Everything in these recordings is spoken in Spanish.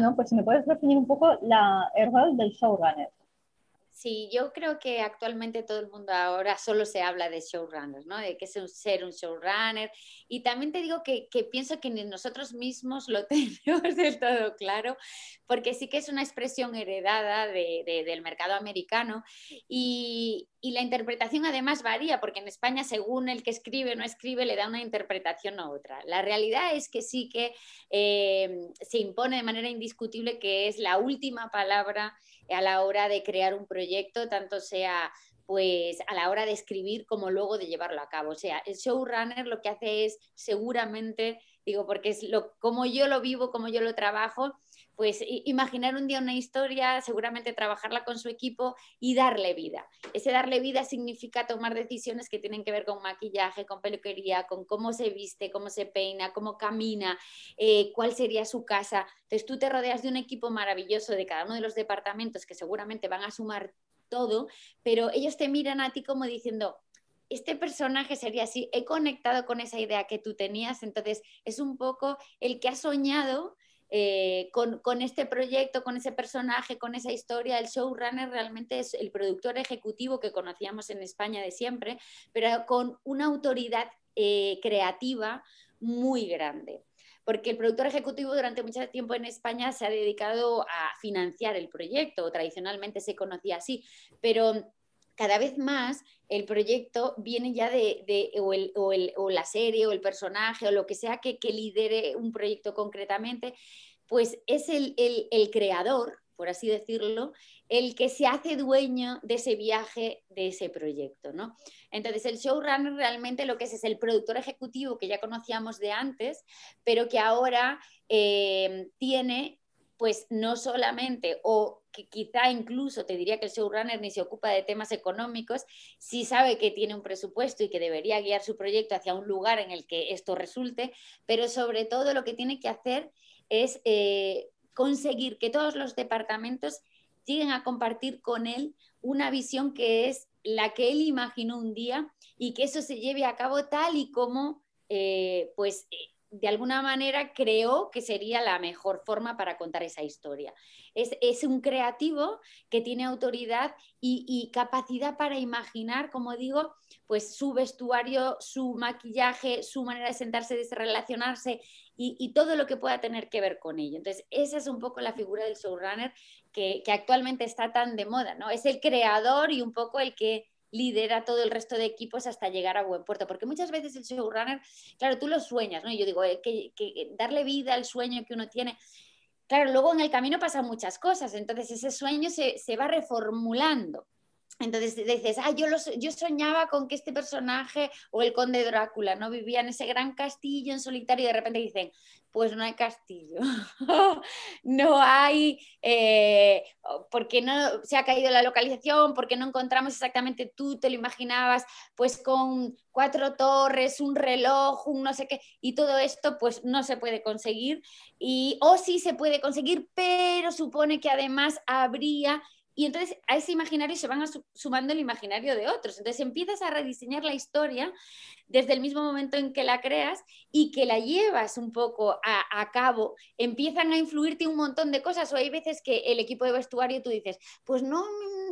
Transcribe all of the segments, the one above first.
bueno, pues si me puedes definir un poco la, el del showrunner. Sí, yo creo que actualmente todo el mundo ahora solo se habla de showrunners, ¿no? De que es ser un showrunner. Y también te digo que, pienso que nosotros mismos lo tenemos del todo claro, porque sí que es una expresión heredada del mercado americano. Y, la interpretación además varía, porque en España según el que escribe o no escribe le da una interpretación a otra. La realidad es que sí que eh, se impone de manera indiscutible que es la última palabra a la hora de crear un proyecto, tanto sea pues a la hora de escribir como luego de llevarlo a cabo. O sea, el showrunner lo que hace es seguramente, digo, porque es lo, como yo lo vivo, como yo lo trabajo, pues imaginar un día una historia, seguramente trabajarla con su equipo y darle vida. Ese darle vida significa tomar decisiones que tienen que ver con maquillaje, con peluquería, con cómo se viste, cómo se peina, cómo camina, eh, cuál sería su casa. Entonces tú te rodeas de un equipo maravilloso de cada uno de los departamentos que seguramente van a sumar todo, pero ellos te miran a ti como diciendo, este personaje sería así, he conectado con esa idea que tú tenías, entonces es un poco el que ha soñado eh, con, este proyecto, con ese personaje, con esa historia, el showrunner realmente es el productor ejecutivo que conocíamos en España de siempre, pero con una autoridad eh, creativa muy grande. Porque el productor ejecutivo durante mucho tiempo en España se ha dedicado a financiar el proyecto, tradicionalmente se conocía así, pero cada vez más el proyecto viene ya de, o, la serie o el personaje o lo que sea que, lidere un proyecto concretamente, pues es el, creador por así decirlo, el que se hace dueño de ese viaje, de ese proyecto, ¿no? Entonces, el showrunner realmente lo que es es el productor ejecutivo que ya conocíamos de antes, pero que ahora eh, tiene pues no solamente, o que quizá incluso te diría que el showrunner ni se ocupa de temas económicos, si sabe que tiene un presupuesto y que debería guiar su proyecto hacia un lugar en el que esto resulte, pero sobre todo lo que tiene que hacer es eh, conseguir que todos los departamentos lleguen a compartir con él una visión que es la que él imaginó un día y que eso se lleve a cabo tal y como eh, pues eh, de alguna manera creo que sería la mejor forma para contar esa historia. Es, un creativo que tiene autoridad y, capacidad para imaginar, como digo, pues su vestuario, su maquillaje, su manera de sentarse, de relacionarse y, todo lo que pueda tener que ver con ello. Entonces, esa es un poco la figura del showrunner que, que actualmente está tan de moda, ¿no? Es el creador y un poco el que lidera todo el resto de equipos hasta llegar a buen puerto. Porque muchas veces el showrunner, claro, tú lo sueñas, ¿no? yo digo, eh, que, darle vida al sueño que uno tiene. Claro, luego en el camino pasan muchas cosas, entonces ese sueño se, se va reformulando. Entonces dices, ah, yo, yo soñaba con que este personaje o el conde Drácula no vivía en ese gran castillo en solitario y de repente dicen, pues no hay castillo, no hay, eh, porque no se ha caído la localización, porque no encontramos exactamente tú te lo imaginabas, pues con cuatro torres, un reloj, un no sé qué, y todo esto pues no se puede conseguir, y, o sí se puede conseguir, pero supone que además habría y entonces a ese imaginario se van sumando el imaginario de otros. Entonces empiezas a rediseñar la historia desde el mismo momento en que la creas y que la llevas un poco a, cabo. Empiezan a influirte un montón de cosas. O hay veces que el equipo de vestuario tú dices, pues no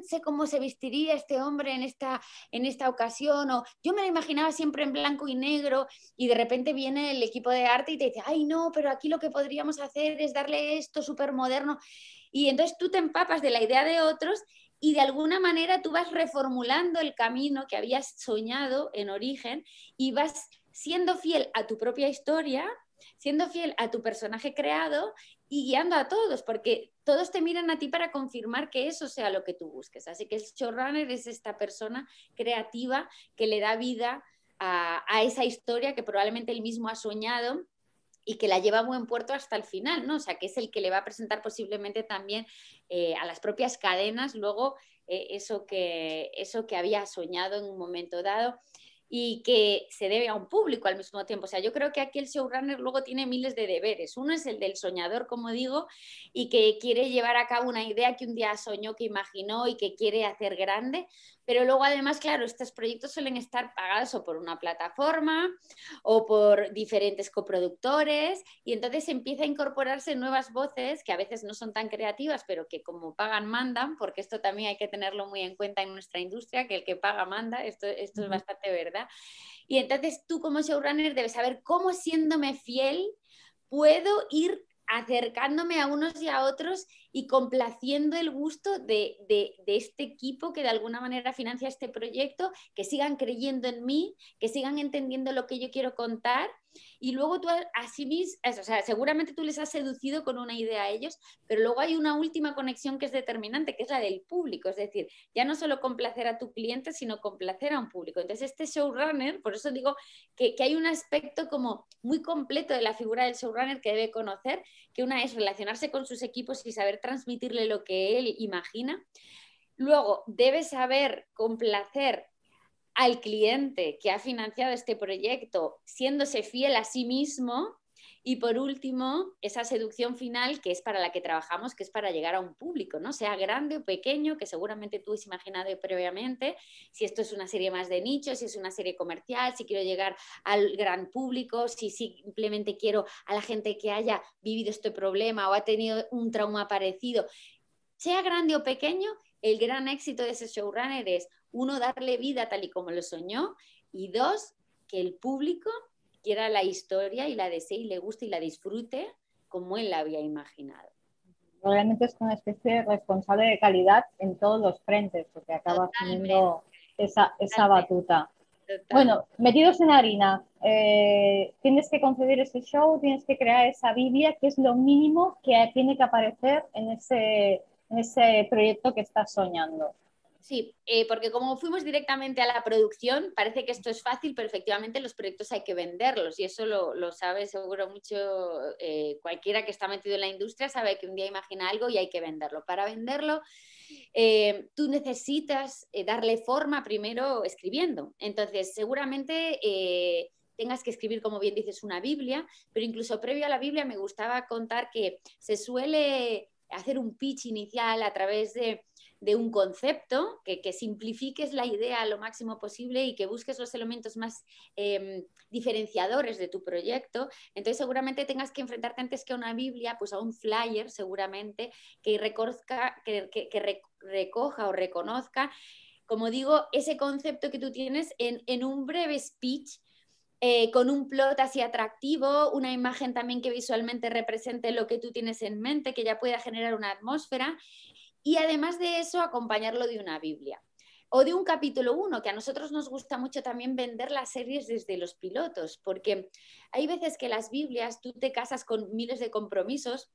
sé cómo se vestiría este hombre en esta, en esta ocasión. O yo me lo imaginaba siempre en blanco y negro. Y de repente viene el equipo de arte y te dice, ay no, pero aquí lo que podríamos hacer es darle esto súper moderno. Y entonces tú te empapas de la idea de otros y de alguna manera tú vas reformulando el camino que habías soñado en origen y vas siendo fiel a tu propia historia, siendo fiel a tu personaje creado y guiando a todos, porque todos te miran a ti para confirmar que eso sea lo que tú busques. Así que el showrunner es esta persona creativa que le da vida a, a esa historia que probablemente él mismo ha soñado y que la lleva a buen puerto hasta el final, ¿no? O sea, que es el que le va a presentar posiblemente también eh, a las propias cadenas luego eh, eso, que, eso que había soñado en un momento dado y que se debe a un público al mismo tiempo. O sea, yo creo que aquí el showrunner luego tiene miles de deberes. Uno es el del soñador, como digo, y que quiere llevar a cabo una idea que un día soñó, que imaginó y que quiere hacer grande, pero luego además, claro, estos proyectos suelen estar pagados o por una plataforma o por diferentes coproductores y entonces empieza a incorporarse nuevas voces que a veces no son tan creativas, pero que como pagan, mandan, porque esto también hay que tenerlo muy en cuenta en nuestra industria, que el que paga, manda, esto, esto es bastante verdad. Y entonces tú como showrunner debes saber cómo siéndome fiel puedo ir acercándome a unos y a otros y complaciendo el gusto de, de, este equipo que de alguna manera financia este proyecto, que sigan creyendo en mí, que sigan entendiendo lo que yo quiero contar. Y luego tú, así mismo, o sea, seguramente tú les has seducido con una idea a ellos, pero luego hay una última conexión que es determinante, que es la del público. Es decir, ya no solo complacer a tu cliente, sino complacer a un público. Entonces, este showrunner, por eso digo que, que hay un aspecto como muy completo de la figura del showrunner que debe conocer, que una es relacionarse con sus equipos y saber transmitirle lo que él imagina. Luego, debe saber complacer al cliente que ha financiado este proyecto, siéndose fiel a sí mismo y por último, esa seducción final que es para la que trabajamos, que es para llegar a un público, ¿no? Sea grande o pequeño, que seguramente tú has imaginado previamente, si esto es una serie más de nicho, si es una serie comercial, si quiero llegar al gran público, si simplemente quiero a la gente que haya vivido este problema o ha tenido un trauma parecido. Sea grande o pequeño, el gran éxito de ese showrunner es, uno, darle vida tal y como lo soñó y dos, que el público la historia y la desee y le guste y la disfrute como él la había imaginado. Realmente es una especie de responsable de calidad en todos los frentes, porque acaba teniendo esa, batuta. Bueno, metidos en harina, eh, tienes que conceder ese show, tienes que crear esa Biblia, que es lo mínimo que tiene que aparecer en en ese proyecto que estás soñando. Sí, eh, porque como fuimos directamente a la producción, parece que esto es fácil, pero efectivamente los proyectos hay que venderlos y eso lo, lo sabe seguro mucho eh, cualquiera que está metido en la industria, sabe que un día imagina algo y hay que venderlo. Para venderlo, eh, tú necesitas darle forma primero escribiendo. Entonces, seguramente tengas que escribir, como bien dices, una Biblia, pero incluso previo a la Biblia me gustaba contar que se suele hacer un pitch inicial a través de de un concepto, que, simplifiques la idea lo máximo posible y que busques los elementos más em, diferenciadores de tu proyecto. Entonces seguramente tengas que enfrentarte antes que a una Biblia, pues a un flyer seguramente, que, que, recoja o reconozca, como digo, ese concepto que tú tienes en, un breve speech. Eh, con un plot así atractivo, una imagen también que visualmente represente lo que tú tienes en mente, que ya pueda generar una atmósfera y además de eso acompañarlo de una Biblia o de un capítulo 1, que a nosotros nos gusta mucho también vender las series desde los pilotos, porque hay veces que las Biblias, tú te casas con miles de compromisos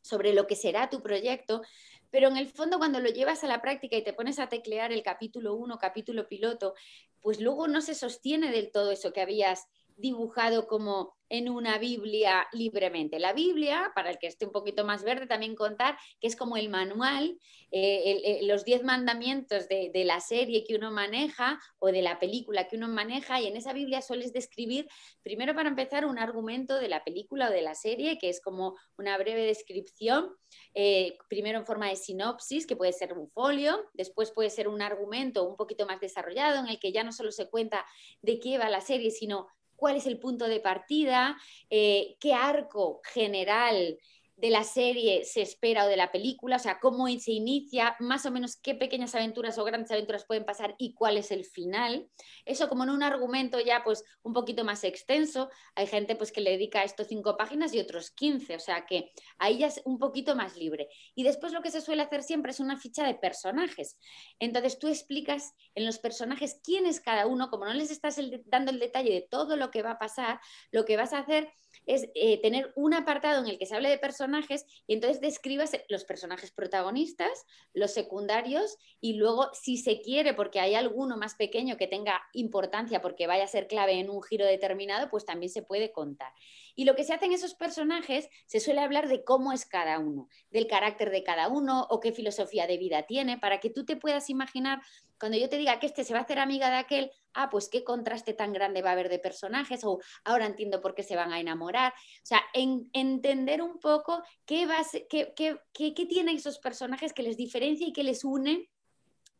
sobre lo que será tu proyecto, pero en el fondo cuando lo llevas a la práctica y te pones a teclear el capítulo 1, capítulo piloto, pues luego no se sostiene del todo eso que habías dibujado como en una Biblia libremente. La Biblia, para el que esté un poquito más verde, también contar que es como el manual, eh, eh, los diez mandamientos de, la serie que uno maneja o de la película que uno maneja, y en esa Biblia sueles describir, primero para empezar, un argumento de la película o de la serie, que es como una breve descripción, eh, primero en forma de sinopsis, que puede ser un folio, después puede ser un argumento un poquito más desarrollado, en el que ya no solo se cuenta de qué va la serie, sino cuál es el punto de partida, eh, qué arco general de la serie se espera o de la película, o sea, cómo se inicia, más o menos qué pequeñas aventuras o grandes aventuras pueden pasar y cuál es el final. Eso como en un argumento ya pues un poquito más extenso, hay gente pues que le dedica a esto cinco páginas y otros quince o sea que ahí ya es un poquito más libre. Y después lo que se suele hacer siempre es una ficha de personajes. Entonces tú explicas en los personajes quién es cada uno, como no les estás dando el detalle de todo lo que va a pasar, lo que vas a hacer es eh, tener un apartado en el que se hable de personajes y entonces describas los personajes protagonistas, los secundarios y luego si se quiere, porque hay alguno más pequeño que tenga importancia porque vaya a ser clave en un giro determinado, pues también se puede contar. Y lo que se hacen esos personajes se suele hablar de cómo es cada uno, del carácter de cada uno o qué filosofía de vida tiene, para que tú te puedas imaginar, cuando yo te diga que este se va a hacer amiga de aquel, ah, pues qué contraste tan grande va a haber de personajes o ahora entiendo por qué se van a enamorar. O sea, entender un poco qué, va tienen esos personajes que les diferencia y que les unen,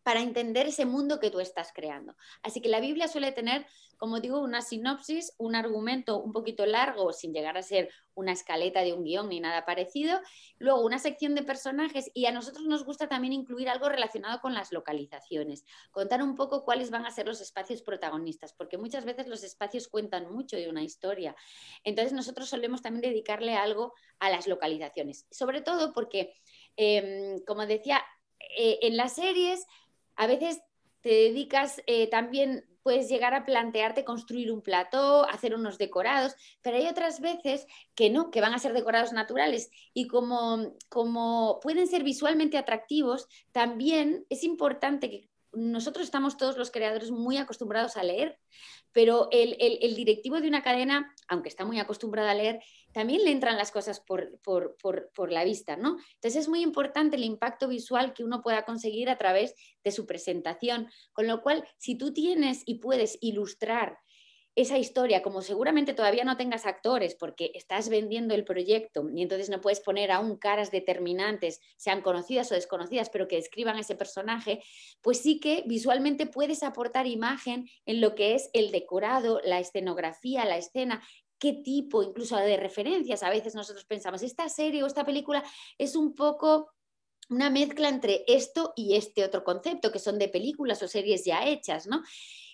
para entender ese mundo que tú estás creando. Así que la Biblia suele tener, como digo, una sinopsis, un argumento un poquito largo, sin llegar a ser una escaleta de un guión ni nada parecido, luego una sección de personajes y a nosotros nos gusta también incluir algo relacionado con las localizaciones, contar un poco cuáles van a ser los espacios protagonistas, porque muchas veces los espacios cuentan mucho de una historia. Entonces nosotros solemos también dedicarle algo a las localizaciones, sobre todo porque, em, como decía, eh, en las series a veces te dedicas eh, también, puedes llegar a plantearte construir un plató, hacer unos decorados, pero hay otras veces que no, que van a ser decorados naturales. Y como, como pueden ser visualmente atractivos, también es importante que nosotros estamos todos los creadores muy acostumbrados a leer, pero el, directivo de una cadena, aunque está muy acostumbrado a leer, también le entran las cosas por, por, la vista, ¿no? Entonces es muy importante el impacto visual que uno pueda conseguir a través de su presentación, con lo cual si tú tienes y puedes ilustrar esa historia, como seguramente todavía no tengas actores porque estás vendiendo el proyecto y entonces no puedes poner aún caras determinantes, sean conocidas o desconocidas, pero que describan ese personaje, pues sí que visualmente puedes aportar imagen en lo que es el decorado, la escenografía, la escena, qué tipo incluso de referencias. A veces nosotros pensamos, esta serie o esta película es un poco una mezcla entre esto y este otro concepto, que son de películas o series ya hechas, ¿no?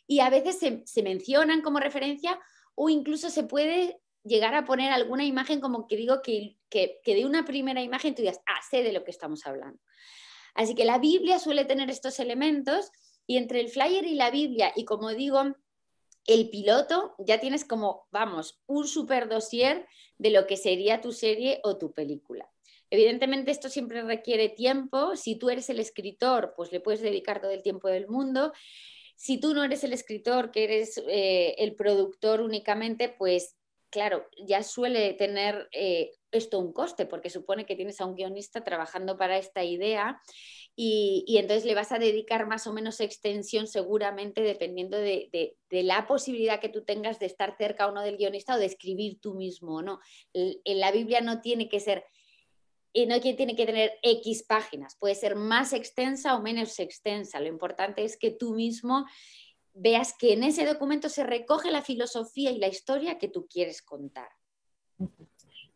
y a veces se, mencionan como referencia o incluso se puede llegar a poner alguna imagen como que digo que, que, de una primera imagen tú digas, ah, sé de lo que estamos hablando. Así que la Biblia suele tener estos elementos y entre el flyer y la Biblia y como digo, el piloto ya tienes como, vamos, un super dossier de lo que sería tu serie o tu película. Evidentemente esto siempre requiere tiempo, si tú eres el escritor, pues le puedes dedicar todo el tiempo del mundo si tú no eres el escritor, que eres eh, el productor únicamente, pues claro, ya suele tener eh, esto un coste, porque supone que tienes a un guionista trabajando para esta idea y, entonces le vas a dedicar más o menos extensión seguramente dependiendo de, la posibilidad que tú tengas de estar cerca o no del guionista o de escribir tú mismo no. en la Biblia no tiene que ser y no tiene que tener X páginas, puede ser más extensa o menos extensa. Lo importante es que tú mismo veas que en ese documento se recoge la filosofía y la historia que tú quieres contar.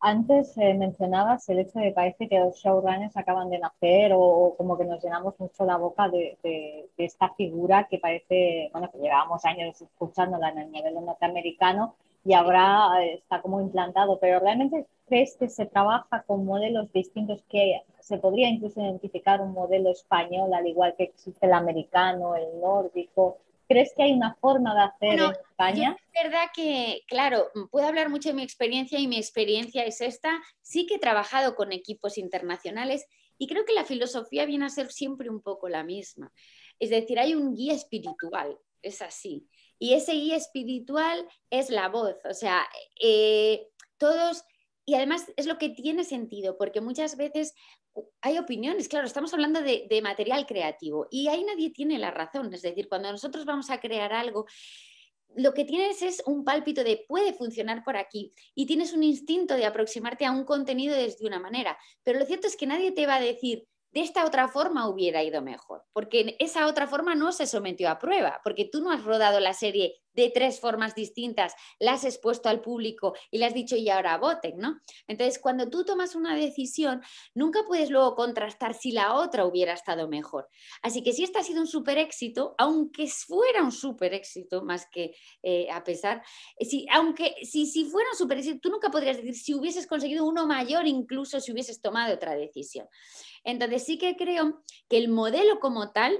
Antes eh, mencionabas el hecho de que parece que los showrunners acaban de nacer o, como que nos llenamos mucho la boca de, de, esta figura que parece, bueno, que llevábamos años escuchándola en el nivel norteamericano y ahora eh, está como implantado, pero realmente crees que se trabaja con modelos distintos que se podría incluso identificar un modelo español al igual que existe el americano, el nórdico. ¿Crees que hay una forma de hacer en España? Es verdad que, claro, puedo hablar mucho de mi experiencia y mi experiencia es esta. Sí que he trabajado con equipos internacionales y creo que la filosofía viene a ser siempre un poco la misma. Es decir, hay un guía espiritual, es así. Y ese guía espiritual es la voz, o sea, eh, todos, y además es lo que tiene sentido, porque muchas veces hay opiniones, claro, estamos hablando de, de material creativo y ahí nadie tiene la razón, es decir, cuando nosotros vamos a crear algo, lo que tienes es un pálpito de puede funcionar por aquí y tienes un instinto de aproximarte a un contenido desde una manera, pero lo cierto es que nadie te va a decir de esta otra forma hubiera ido mejor, porque esa otra forma no se sometió a prueba, porque tú no has rodado la serie de tres formas distintas, las has expuesto al público y le has dicho y ahora voten, ¿no? Entonces, cuando tú tomas una decisión, nunca puedes luego contrastar si la otra hubiera estado mejor. Así que si esta ha sido un super éxito, aunque fuera un super éxito, más que eh, a pesar, eh, si, aunque si, si fuera un super éxito, tú nunca podrías decir si hubieses conseguido uno mayor, incluso si hubieses tomado otra decisión. Entonces, sí que creo que el modelo como tal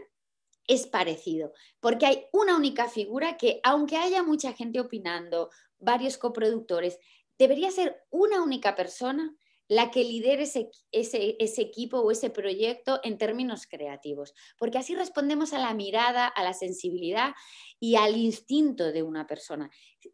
es parecido, porque hay una única figura que, aunque haya mucha gente opinando, varios coproductores, debería ser una única persona la que lidere ese, equipo o ese proyecto en términos creativos, porque así respondemos a la mirada, a la sensibilidad y al instinto de una persona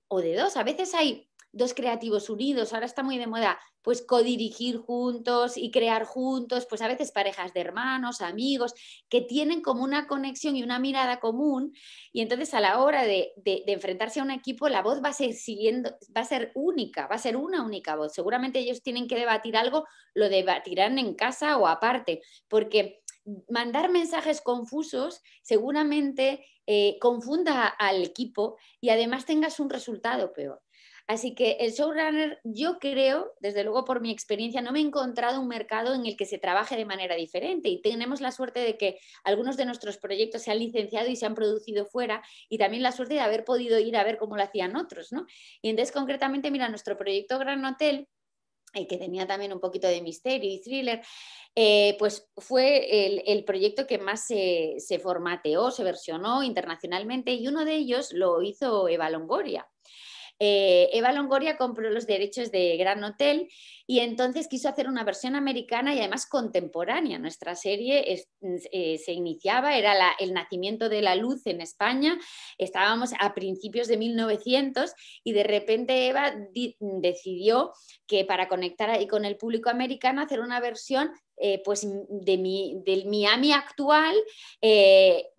o de dos. A veces hay dos creativos unidos, ahora está muy de moda, pues codirigir juntos y crear juntos, pues a veces parejas de hermanos, amigos, que tienen como una conexión y una mirada común, y entonces a la hora de, enfrentarse a un equipo, la voz va a ser siguiendo, va a ser única, va a ser una única voz. Seguramente ellos tienen que debatir algo, lo debatirán en casa o aparte, porque mandar mensajes confusos seguramente eh, confunda al equipo y además tengas un resultado peor. Así que el showrunner, yo creo, desde luego por mi experiencia, no me he encontrado un mercado en el que se trabaje de manera diferente y tenemos la suerte de que algunos de nuestros proyectos se han licenciado y se han producido fuera y también la suerte de haber podido ir a ver cómo lo hacían otros, ¿no? Y entonces concretamente, mira, nuestro proyecto Gran Hotel eh, que tenía también un poquito de misterio y thriller, eh, pues fue el, proyecto que más se, se, formateó, se versionó internacionalmente y uno de ellos lo hizo Eva Longoria. Eh, Eva Longoria compró los derechos de Gran Hotel y entonces quiso hacer una versión americana y además contemporánea. Nuestra serie eh, se iniciaba, era el nacimiento de la luz en España, estábamos a principios de 1900 y de repente Eva decidió que para conectar ahí con el público americano hacer una versión eh, pues de mi, del Miami actual,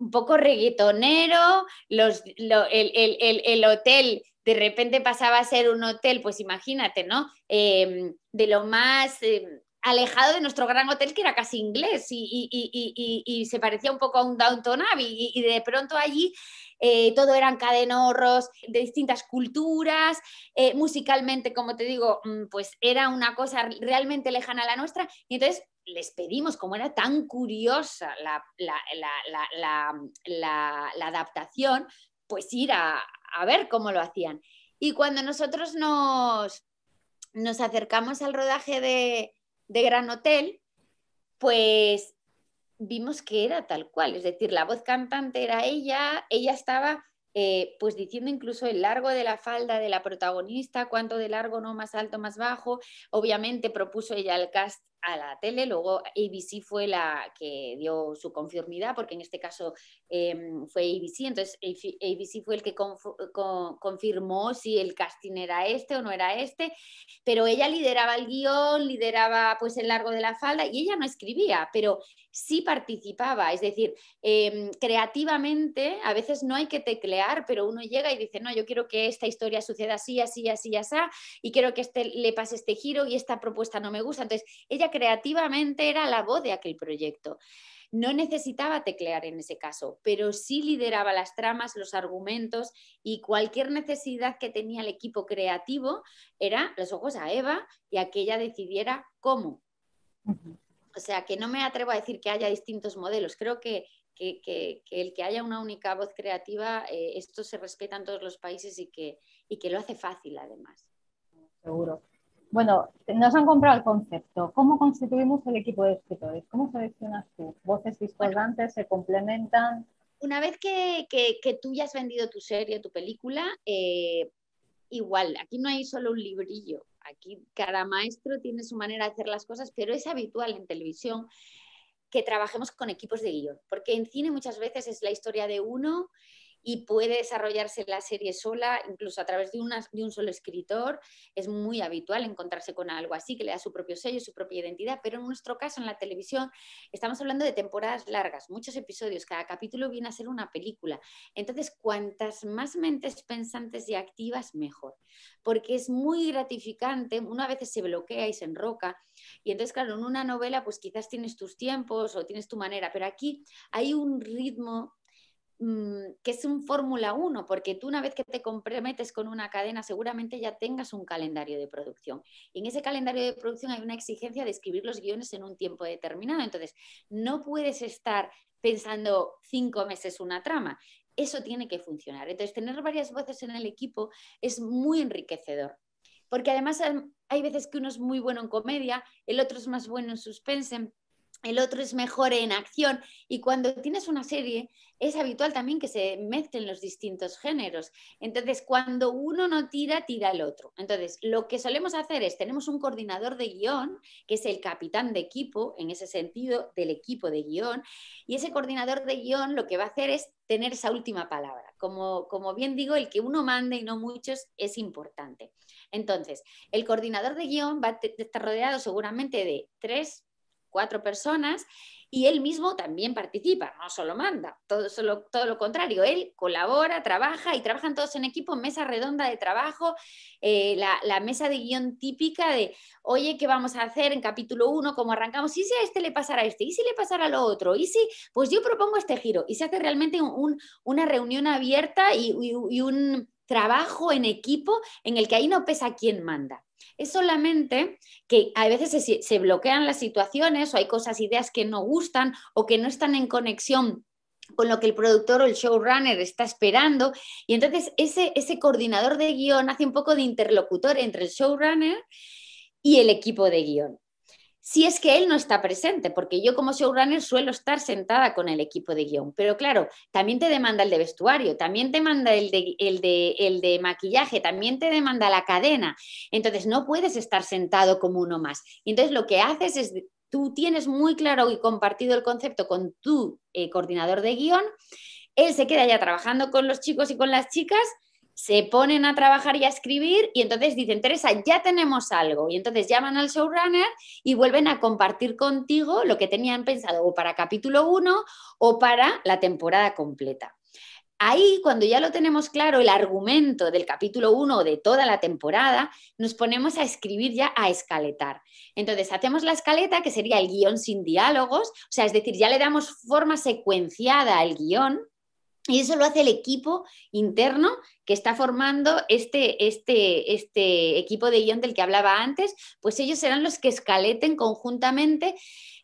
un poco reggaetonero, el, hotel de repente pasaba a ser un hotel, pues imagínate, ¿no? Em, de lo más em, alejado de nuestro gran hotel que era casi inglés y, se parecía un poco a un Downton Abbey y, de pronto allí eh, todo eran cadenorros de distintas culturas, eh, musicalmente, como te digo, mm, pues era una cosa realmente lejana a la nuestra y entonces les pedimos, como era tan curiosa la, la, la adaptación, pues ir a, a ver cómo lo hacían. Y cuando nosotros nos, nos acercamos al rodaje de, de Gran Hotel, pues vimos que era tal cual, es decir, la voz cantante era ella, ella estaba eh, pues diciendo incluso el largo de la falda de la protagonista, cuánto de largo, no más alto, más bajo. Obviamente propuso ella el cast a la tele, luego ABC fue la que dio su confirmidad porque en este caso em, fue ABC, entonces ABC fue el que confirmó si el casting era este o no era este, pero ella lideraba el guión, lideraba pues el largo de la falda y ella no escribía, pero sí participaba. Es decir, em, creativamente a veces no hay que teclear, pero uno llega y dice, no, yo quiero que esta historia suceda así, así, así, así, y quiero que este, le pase este giro y esta propuesta no me gusta. Entonces, ella creativamente era la voz de aquel proyecto. No necesitaba teclear en ese caso, pero sí lideraba las tramas, los argumentos y cualquier necesidad que tenía el equipo creativo era los ojos a Eva y a que ella decidiera cómo. O sea, que no me atrevo a decir que haya distintos modelos. Creo que, el que haya una única voz creativa, eh, esto se respeta en todos los países y que, que lo hace fácil además. Seguro. Bueno, nos han comprado el concepto. ¿Cómo constituimos el equipo de escritores? ¿Cómo seleccionas tú? ¿Voces discordantes se complementan? Una vez que, tú ya has vendido tu serie, tu película, eh, igual, aquí no hay solo un librillo. Aquí cada maestro tiene su manera de hacer las cosas, pero es habitual en televisión que trabajemos con equipos de guión, porque en cine muchas veces es la historia de uno y puede desarrollarse la serie sola, incluso a través de, una, de un solo escritor. Es muy habitual encontrarse con algo así, que le da su propio sello, su propia identidad, pero en nuestro caso, en la televisión, estamos hablando de temporadas largas, muchos episodios, cada capítulo viene a ser una película. Entonces, cuantas más mentes pensantes y activas, mejor, porque es muy gratificante, una vez se bloquea y se enroca, y entonces, claro, en una novela, pues quizás tienes tus tiempos o tienes tu manera, pero aquí hay un ritmo Mm, que es un Fórmula 1, porque tú una vez que te comprometes con una cadena seguramente ya tengas un calendario de producción. Y en ese calendario de producción hay una exigencia de escribir los guiones en un tiempo determinado. Entonces, no puedes estar pensando cinco meses una trama. Eso tiene que funcionar. Entonces, tener varias voces en el equipo es muy enriquecedor. Porque además hay veces que uno es muy bueno en comedia, el otro es más bueno en suspense, el otro es mejor en acción. Y cuando tienes una serie, es habitual también que se mezclen los distintos géneros. Entonces, cuando uno no tira, tira el otro. Entonces, lo que solemos hacer es, tenemos un coordinador de guión, que es el capitán de equipo, en ese sentido, del equipo de guión, y ese coordinador de guión lo que va a hacer es tener esa última palabra. Como, como bien digo, el que uno mande y no muchos es importante. Entonces, el coordinador de guión va a estar rodeado seguramente de tres cuatro personas y él mismo también participa, no solo manda, todo, solo, todo lo contrario, él colabora, trabaja y trabajan todos en equipo, mesa redonda de trabajo, eh, la, mesa de guión típica de, oye, ¿qué vamos a hacer en capítulo 1? ¿Cómo arrancamos? ¿Y si a este le pasara este? ¿Y si le pasara lo otro? ¿Y si? Pues yo propongo este giro y se hace realmente una reunión abierta y un trabajo en equipo en el que ahí no pesa quién manda es solamente que a veces se, bloquean las situaciones o hay cosas, ideas que no gustan o que no están en conexión con lo que el productor o el showrunner está esperando. Y entonces ese, ese coordinador de guión hace un poco de interlocutor entre el showrunner y el equipo de guión si es que él no está presente, porque yo como showrunner suelo estar sentada con el equipo de guión, pero claro, también te demanda el de vestuario, también te manda el de, el de, maquillaje, también te demanda la cadena, entonces no puedes estar sentado como uno más. Entonces lo que haces es, tú tienes muy claro y compartido el concepto con tu eh, coordinador de guión, él se queda ya trabajando con los chicos y con las chicas se ponen a trabajar y a escribir y entonces dicen, Teresa, ya tenemos algo. Y entonces llaman al showrunner y vuelven a compartir contigo lo que tenían pensado o para capítulo 1 o para la temporada completa. Ahí, cuando ya lo tenemos claro, el argumento del capítulo 1 o de toda la temporada, nos ponemos a escribir ya, a escaletar. Entonces, hacemos la escaleta, que sería el guión sin diálogos, o sea, es decir, ya le damos forma secuenciada al guión, y eso lo hace el equipo interno que está formando este, este, este equipo de guión del que hablaba antes, pues ellos serán los que escaleten conjuntamente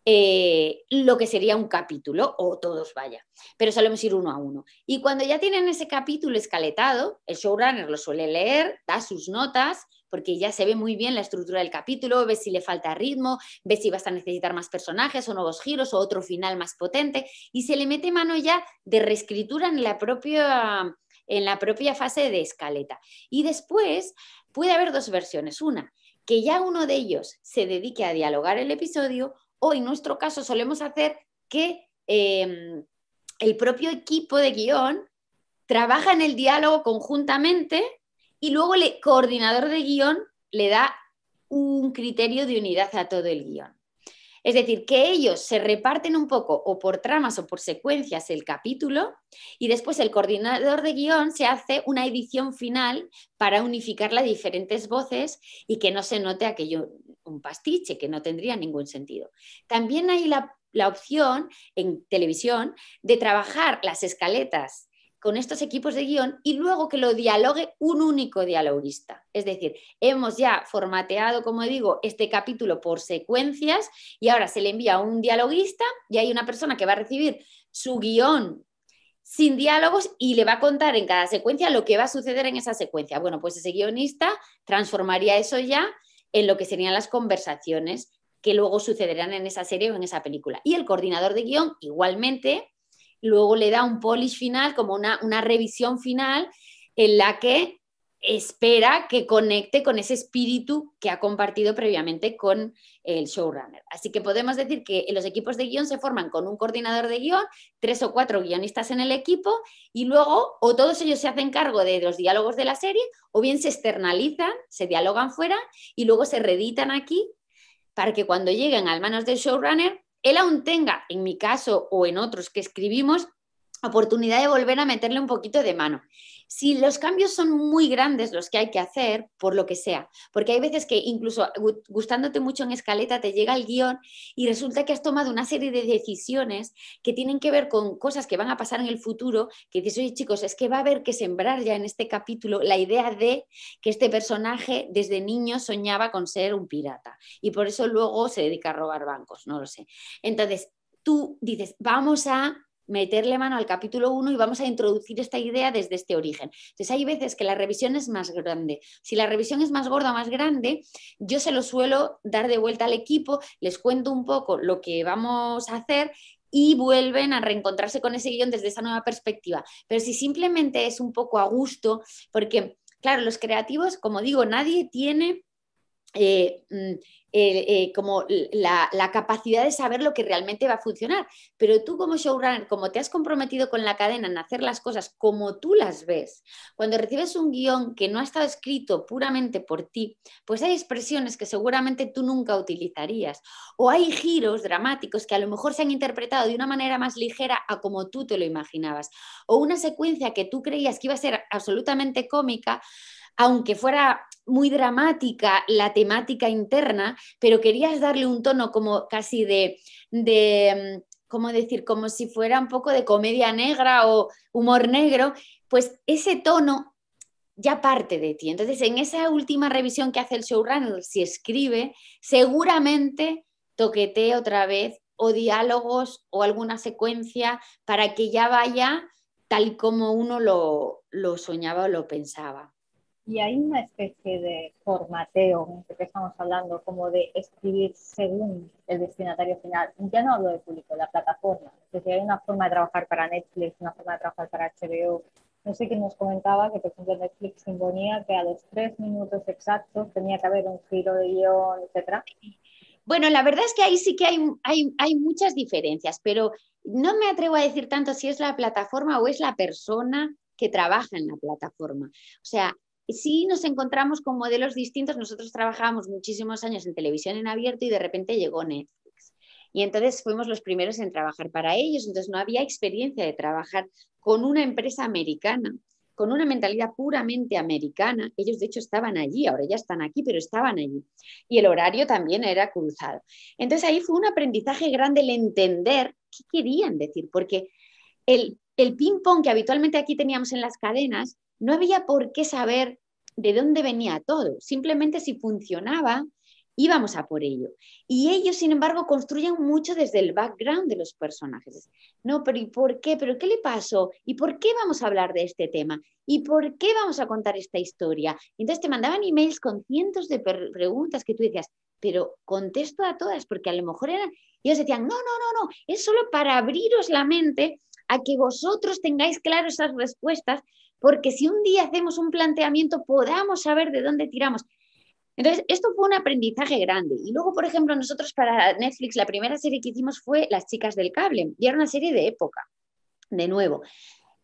eh, lo que sería un capítulo, o todos vaya, pero solemos ir uno a uno. Y cuando ya tienen ese capítulo escaletado, el showrunner lo suele leer, da sus notas, porque ya se ve muy bien la estructura del capítulo, ves si le falta ritmo, ves si vas a necesitar más personajes o nuevos giros o otro final más potente, y se le mete mano ya de reescritura en la propia, en la propia fase de escaleta. Y después puede haber dos versiones. Una, que ya uno de ellos se dedique a dialogar el episodio, o en nuestro caso solemos hacer que... Em, el propio equipo de guión trabaja en el diálogo conjuntamente y luego el coordinador de guión le da un criterio de unidad a todo el guión. Es decir, que ellos se reparten un poco o por tramas o por secuencias el capítulo y después el coordinador de guión se hace una edición final para unificar las diferentes voces y que no se note aquello, un pastiche, que no tendría ningún sentido. También hay la, la opción en televisión de trabajar las escaletas con estos equipos de guión y luego que lo dialogue un único dialoguista. Es decir, hemos ya formateado, como digo, este capítulo por secuencias y ahora se le envía a un dialoguista y hay una persona que va a recibir su guión sin diálogos y le va a contar en cada secuencia lo que va a suceder en esa secuencia. Bueno, pues ese guionista transformaría eso ya en lo que serían las conversaciones que luego sucederán en esa serie o en esa película. Y el coordinador de guión igualmente luego le da un polish final, como una, revisión final en la que espera que conecte con ese espíritu que ha compartido previamente con el showrunner. Así que podemos decir que los equipos de guión se forman con un coordinador de guión, tres o cuatro guionistas en el equipo y luego o todos ellos se hacen cargo de los diálogos de la serie o bien se externalizan, se dialogan fuera y luego se reeditan aquí para que cuando lleguen a manos del showrunner él aún tenga, en mi caso o en otros que escribimos, oportunidad de volver a meterle un poquito de mano. Si los cambios son muy grandes los que hay que hacer, por lo que sea, porque hay veces que incluso gustándote mucho en escaleta te llega el guión y resulta que has tomado una serie de decisiones que tienen que ver con cosas que van a pasar en el futuro, que dices, oye chicos, es que va a haber que sembrar ya en este capítulo la idea de que este personaje desde niño soñaba con ser un pirata y por eso luego se dedica a robar bancos, no lo sé. Entonces, tú dices, vamos a meterle mano al capítulo 1 y vamos a introducir esta idea desde este origen. Entonces hay veces que la revisión es más grande. Si la revisión es más gorda o más grande, yo se lo suelo dar de vuelta al equipo, les cuento un poco lo que vamos a hacer y vuelven a reencontrarse con ese guión desde esa nueva perspectiva. Pero si simplemente es un poco a gusto, porque, claro, los creativos, como digo, nadie tiene eh, mm, eh, como la, la, capacidad de saber lo que realmente va a funcionar. Pero tú como showrunner, como te has comprometido con la cadena en hacer las cosas como tú las ves, cuando recibes un guión que no ha estado escrito puramente por ti, pues hay expresiones que seguramente tú nunca utilizarías. O hay giros dramáticos que a lo mejor se han interpretado de una manera más ligera a como tú te lo imaginabas. O una secuencia que tú creías que iba a ser absolutamente cómica, aunque fuera muy dramática la temática interna, pero querías darle un tono como casi de, de mm, ¿cómo decir? Como si fuera un poco de comedia negra o humor negro, pues ese tono ya parte de ti. Entonces, en esa última revisión que hace el showrunner, si escribe, seguramente toquetee otra vez o diálogos o alguna secuencia para que ya vaya tal como uno lo soñaba o lo pensaba. Y hay una especie de formateo, que estamos hablando, como de escribir según el destinatario final. Ya no hablo de público, la plataforma. Es decir, hay una forma de trabajar para Netflix, una forma de trabajar para HBO. No sé quién nos comentaba que, por ejemplo, Netflix imponía que a los tres minutos exactos tenía que haber un giro de guión, etc. Bueno, la verdad es que ahí sí que hay, hay, hay muchas diferencias, pero no me atrevo a decir tanto si es la plataforma o es la persona que trabaja en la plataforma. O sea, sí nos encontramos con modelos distintos. Nosotros trabajábamos muchísimos años en televisión en abierto y de repente llegó Netflix. Y entonces fuimos los primeros en trabajar para ellos. Entonces no había experiencia de trabajar con una empresa americana, con una mentalidad puramente americana. Ellos de hecho estaban allí, ahora ya están aquí, pero estaban allí. Y el horario también era cruzado. Entonces ahí fue un aprendizaje grande el entender qué querían decir, porque el, el ping-pong que habitualmente aquí teníamos en las cadenas no había por qué saber de dónde venía todo, simplemente si funcionaba, íbamos a por ello. Y ellos, sin embargo, construyen mucho desde el background de los personajes. No, pero ¿y por qué? ¿Pero qué le pasó? ¿Y por qué vamos a hablar de este tema? ¿Y por qué vamos a contar esta historia? Entonces te mandaban emails con cientos de preguntas que tú decías, pero contesto a todas, porque a lo mejor eran... Y ellos decían, no, no, no, no, es solo para abriros la mente a que vosotros tengáis claro esas respuestas porque si un día hacemos un planteamiento podamos saber de dónde tiramos. Entonces, esto fue un aprendizaje grande. Y luego, por ejemplo, nosotros para Netflix la primera serie que hicimos fue Las chicas del cable, y era una serie de época, de nuevo.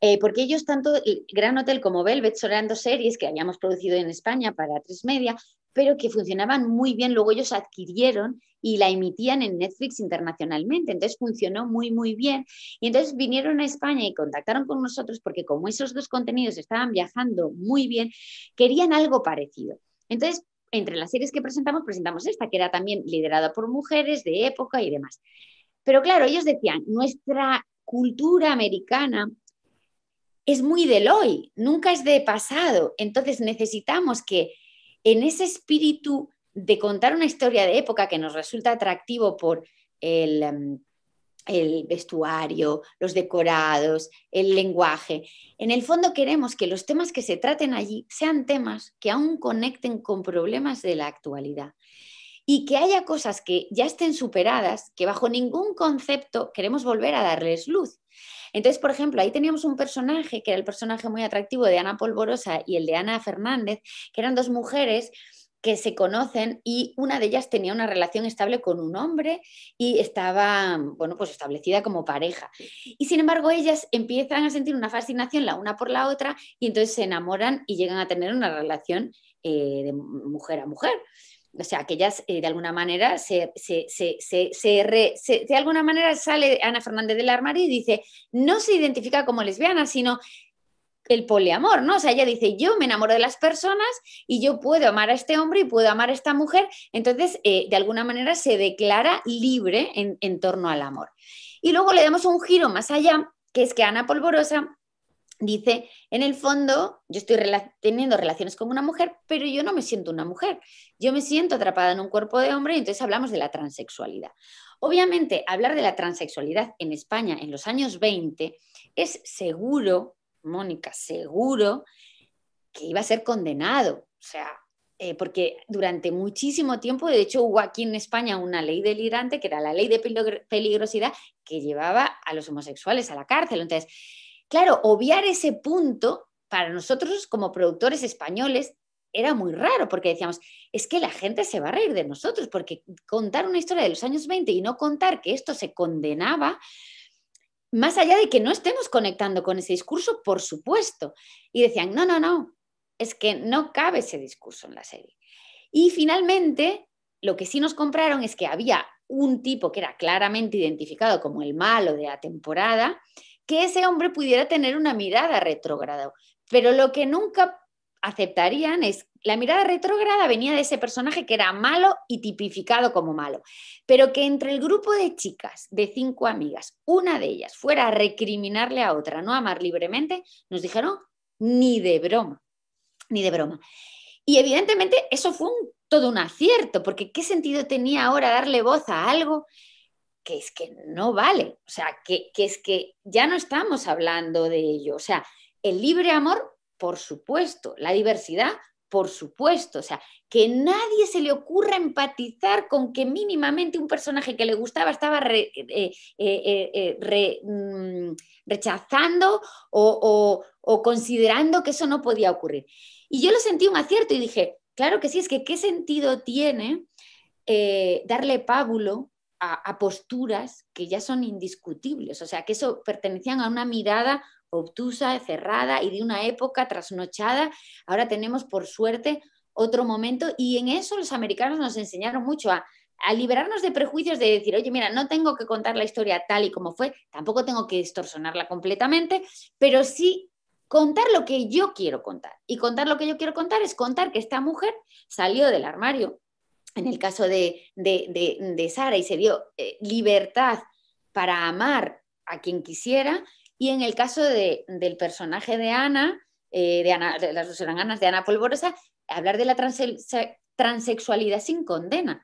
Eh, porque ellos, tanto Gran Hotel como Velvet, son dos series que habíamos producido en España para Tres Media, pero que funcionaban muy bien. Luego ellos adquirieron y la emitían en Netflix internacionalmente. Entonces funcionó muy, muy bien. Y entonces vinieron a España y contactaron con nosotros porque como esos dos contenidos estaban viajando muy bien, querían algo parecido. Entonces, entre las series que presentamos, presentamos esta, que era también liderada por mujeres de época y demás. Pero claro, ellos decían, nuestra cultura americana es muy del hoy, nunca es de pasado. Entonces necesitamos que en ese espíritu de contar una historia de época que nos resulta atractivo por em, el, vestuario, los decorados, el lenguaje. En el fondo queremos que los temas que se traten allí sean temas que aún conecten con problemas de la actualidad y que haya cosas que ya estén superadas, que bajo ningún concepto queremos volver a darles luz. Entonces, por ejemplo, ahí teníamos un personaje que era el personaje muy atractivo de Ana Polvorosa y el de Ana Fernández, que eran dos mujeres que se conocen y una de ellas tenía una relación estable con un hombre y estaba, bueno, pues establecida como pareja. Y sin embargo, ellas empiezan a sentir una fascinación la una por la otra y entonces se enamoran y llegan a tener una relación eh, de mujer a mujer o sea, que ellas eh, de alguna manera se, de alguna manera sale Ana Fernández del armario y dice, no se identifica como lesbiana, sino el poliamor, ¿no? O sea, ella dice, yo me enamoro de las personas y yo puedo amar a este hombre y puedo amar a esta mujer, entonces eh, de alguna manera se declara libre en torno al amor. Y luego le damos un giro más allá, que es que Ana Polvorosa dice, en el fondo, yo estoy teniendo relaciones con una mujer, pero yo no me siento una mujer. Yo me siento atrapada en un cuerpo de hombre y entonces hablamos de la transexualidad. Obviamente, hablar de la transexualidad en España en los años 20 es seguro, Mónica, seguro que iba a ser condenado. O sea, eh, porque durante muchísimo tiempo, de hecho, hubo aquí en España una ley delirante, que era la ley de peligrosidad, que llevaba a los homosexuales a la cárcel. Entonces, Claro, obviar ese punto para nosotros como productores españoles era muy raro porque decíamos, es que la gente se va a reír de nosotros porque contar una historia de los años 20 y no contar que esto se condenaba, más allá de que no estemos conectando con ese discurso, por supuesto. Y decían, no, no, no, es que no cabe ese discurso en la serie. Y finalmente, lo que sí nos compraron es que había un tipo que era claramente identificado como el malo de la temporada, que ese hombre pudiera tener una mirada retrógrada. Pero lo que nunca aceptarían es la mirada retrógrada venía de ese personaje que era malo y tipificado como malo, pero que entre el grupo de chicas, de cinco amigas, una de ellas fuera a recriminarle a otra, no amar libremente, nos dijeron ni de broma, ni de broma. Y evidentemente eso fue todo un acierto, porque ¿qué sentido tenía ahora darle voz a algo que es que no vale, o sea, que, es que ya no estamos hablando de ello, o sea, el libre amor, por supuesto, la diversidad, por supuesto, o sea, que nadie se le ocurra empatizar con que mínimamente un personaje que le gustaba estaba eh, eh, eh, mm, rechazando o, o, considerando que eso no podía ocurrir. Y yo lo sentí un acierto y dije, claro que sí, es que qué sentido tiene darle pábulo a, posturas que ya son indiscutibles, o sea, que eso pertenecían a una mirada obtusa, cerrada y de una época trasnochada. Ahora tenemos, por suerte, otro momento y en eso los americanos nos enseñaron mucho a, a liberarnos de prejuicios de decir, oye, mira, no tengo que contar la historia tal y como fue, tampoco tengo que distorsionarla completamente, pero sí contar lo que yo quiero contar. Y contar lo que yo quiero contar es contar que esta mujer salió del armario en el caso de, de, de, Sara y se dio eh, libertad para amar a quien quisiera, y en el caso del personaje de Ana, eh, de, Ana dos las ganas de Ana Polvorosa, hablar de la transexualidad sin condena.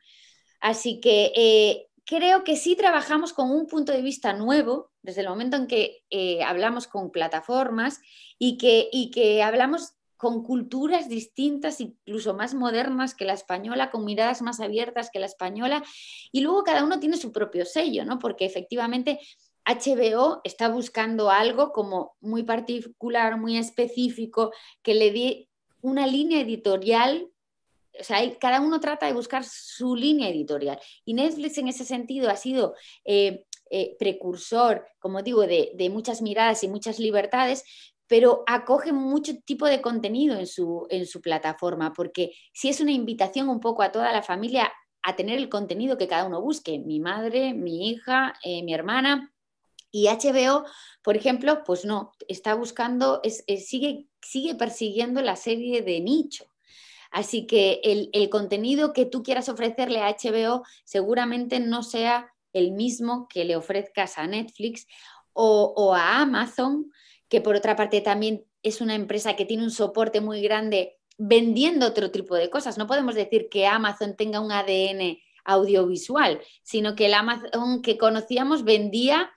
Así que eh, creo que sí trabajamos con un punto de vista nuevo desde el momento en que hablamos con plataformas y que, y que hablamos con culturas distintas, incluso más modernas que la española, con miradas más abiertas que la española, y luego cada uno tiene su propio sello, ¿no? Porque efectivamente HBO está buscando algo como muy particular, muy específico, que le dé una línea editorial o sea, cada uno trata de buscar su línea editorial. Y Netflix en ese sentido ha sido eh, eh, precursor, como digo, de, muchas miradas y muchas libertades, pero acoge mucho tipo de contenido en su, plataforma, porque si es una invitación un poco a toda la familia a tener el contenido que cada uno busque, mi madre, mi hija, eh, mi hermana. Y HBO, por ejemplo, pues no, está buscando, sigue, persiguiendo la serie de nicho. Así que el, contenido que tú quieras ofrecerle a HBO seguramente no sea el mismo que le ofrezcas a Netflix o a Amazon, que por otra parte también es una empresa que tiene un soporte muy grande vendiendo otro tipo de cosas. No podemos decir que Amazon tenga un ADN audiovisual, sino que el Amazon que conocíamos vendía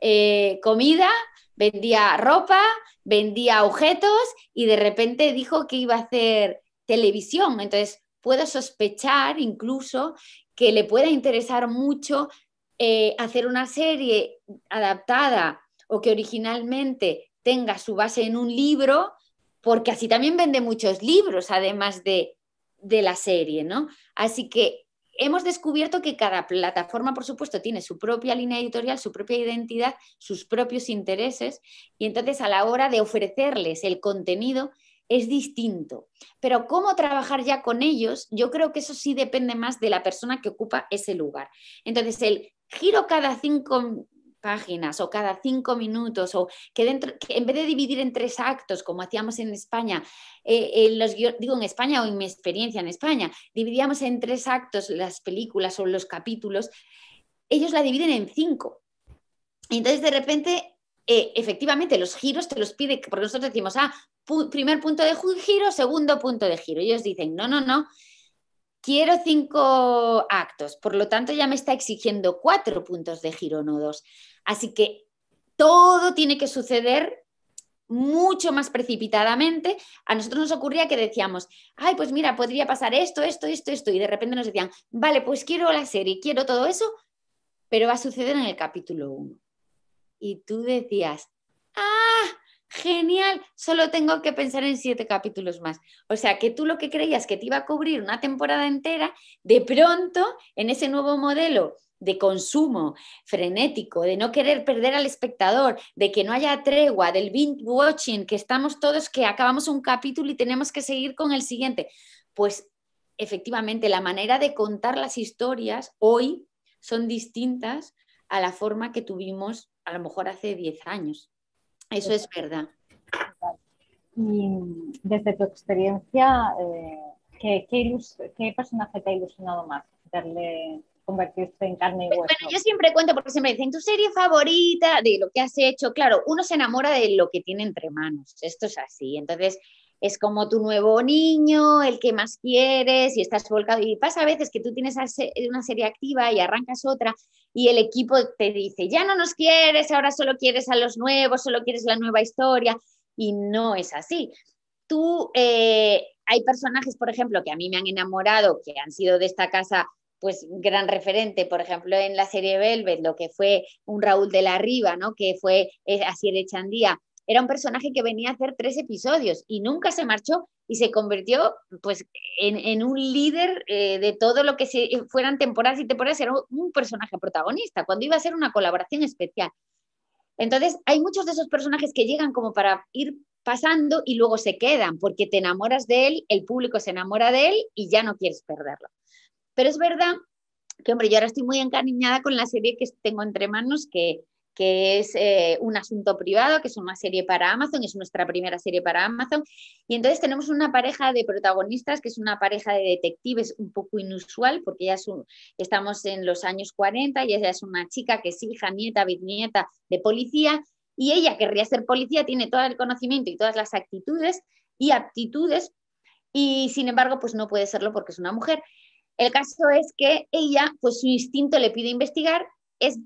eh, comida, vendía ropa, vendía objetos y de repente dijo que iba a hacer televisión. Entonces, puedo sospechar incluso que le pueda interesar mucho eh, hacer una serie adaptada o que originalmente tenga su base en un libro, porque así también vende muchos libros, además de, de la serie, ¿no? Así que hemos descubierto que cada plataforma, por supuesto, tiene su propia línea editorial, su propia identidad, sus propios intereses, y entonces a la hora de ofrecerles el contenido es distinto. Pero cómo trabajar ya con ellos, yo creo que eso sí depende más de la persona que ocupa ese lugar. Entonces, el giro cada cinco páginas o cada cinco minutos o que dentro en vez de dividir en tres actos como hacíamos en España eh, eh, los digo en España o en mi experiencia en España dividíamos en tres actos las películas o los capítulos ellos la dividen en cinco entonces de repente eh, efectivamente los giros te los pide porque nosotros decimos ah primer punto de giro segundo punto de giro ellos dicen no no no quiero cinco actos, por lo tanto ya me está exigiendo cuatro puntos de giro, no dos. Así que todo tiene que suceder mucho más precipitadamente, a nosotros nos ocurría que decíamos, ay, pues mira, podría pasar esto, esto, esto, esto, y de repente nos decían, vale, pues quiero la serie, quiero todo eso, pero va a suceder en el capítulo 1. Y tú decías, ah, genial, solo tengo que pensar en siete capítulos más. O sea, que tú lo que creías que te iba a cubrir una temporada entera, de pronto, en ese nuevo modelo de consumo frenético, de no querer perder al espectador, de que no haya tregua, del binge watching, que estamos todos que acabamos un capítulo y tenemos que seguir con el siguiente. Pues efectivamente, la manera de contar las historias hoy son distintas a la forma que tuvimos a lo mejor hace 10 años. Eso es verdad. Y desde tu experiencia, eh, ¿qué, qué personaje te ha ilusionado más? Darle convertirse en carne y hueso. Bueno, yo siempre cuento, porque siempre dicen, tu serie favorita, de lo que has hecho, claro, uno se enamora de lo que tiene entre manos, esto es así, entonces es como tu nuevo niño, el que más quieres y estás volcado. Y pasa a veces que tú tienes una serie activa y arrancas otra y el equipo te dice, ya no nos quieres, ahora solo quieres a los nuevos, solo quieres la nueva historia. Y no es así. Tú, eh, hay personajes, por ejemplo, que a mí me han enamorado, que han sido de esta casa pues gran referente, por ejemplo, en la serie Velvet, lo que fue un Raúl de la Riva, ¿no? que fue eh, así el Echandía, era un personaje que venía a hacer tres episodios y nunca se marchó y se convirtió pues en, un líder eh, de todo lo que se, eh, fueran temporadas y temporadas, era un personaje protagonista, cuando iba a ser una colaboración especial. Entonces, hay muchos de esos personajes que llegan como para ir pasando y luego se quedan, porque te enamoras de él, el público se enamora de él y ya no quieres perderlo. Pero es verdad que, hombre, yo ahora estoy muy encariñada con la serie que tengo entre manos, que, es eh, un asunto privado, que es una serie para Amazon, es nuestra primera serie para Amazon. Y entonces tenemos una pareja de protagonistas, que es una pareja de detectives un poco inusual, porque ya estamos en los años 40 y ella es una chica que es hija, nieta, bisnieta de policía, y ella querría ser policía, tiene todo el conocimiento y todas las actitudes y aptitudes, y sin embargo, pues no puede serlo porque es una mujer. El caso es que ella, pues su instinto le pide investigar, es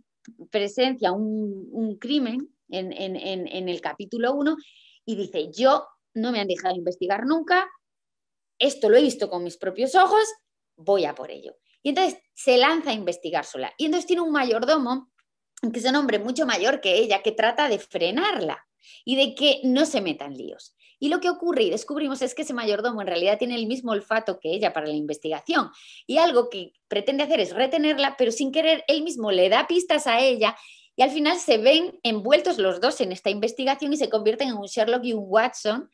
presencia un, crimen en, en, en, el capítulo 1 y dice, yo no me han dejado investigar nunca, esto lo he visto con mis propios ojos, voy a por ello. Y entonces se lanza a investigar sola. Y entonces tiene un mayordomo, que es un hombre mucho mayor que ella, que trata de frenarla y de que no se metan líos. Y lo que ocurre y descubrimos es que ese mayordomo en realidad tiene el mismo olfato que ella para la investigación. Y algo que pretende hacer es retenerla, pero sin querer él mismo le da pistas a ella y al final se ven envueltos los dos en esta investigación y se convierten en un Sherlock y un Watson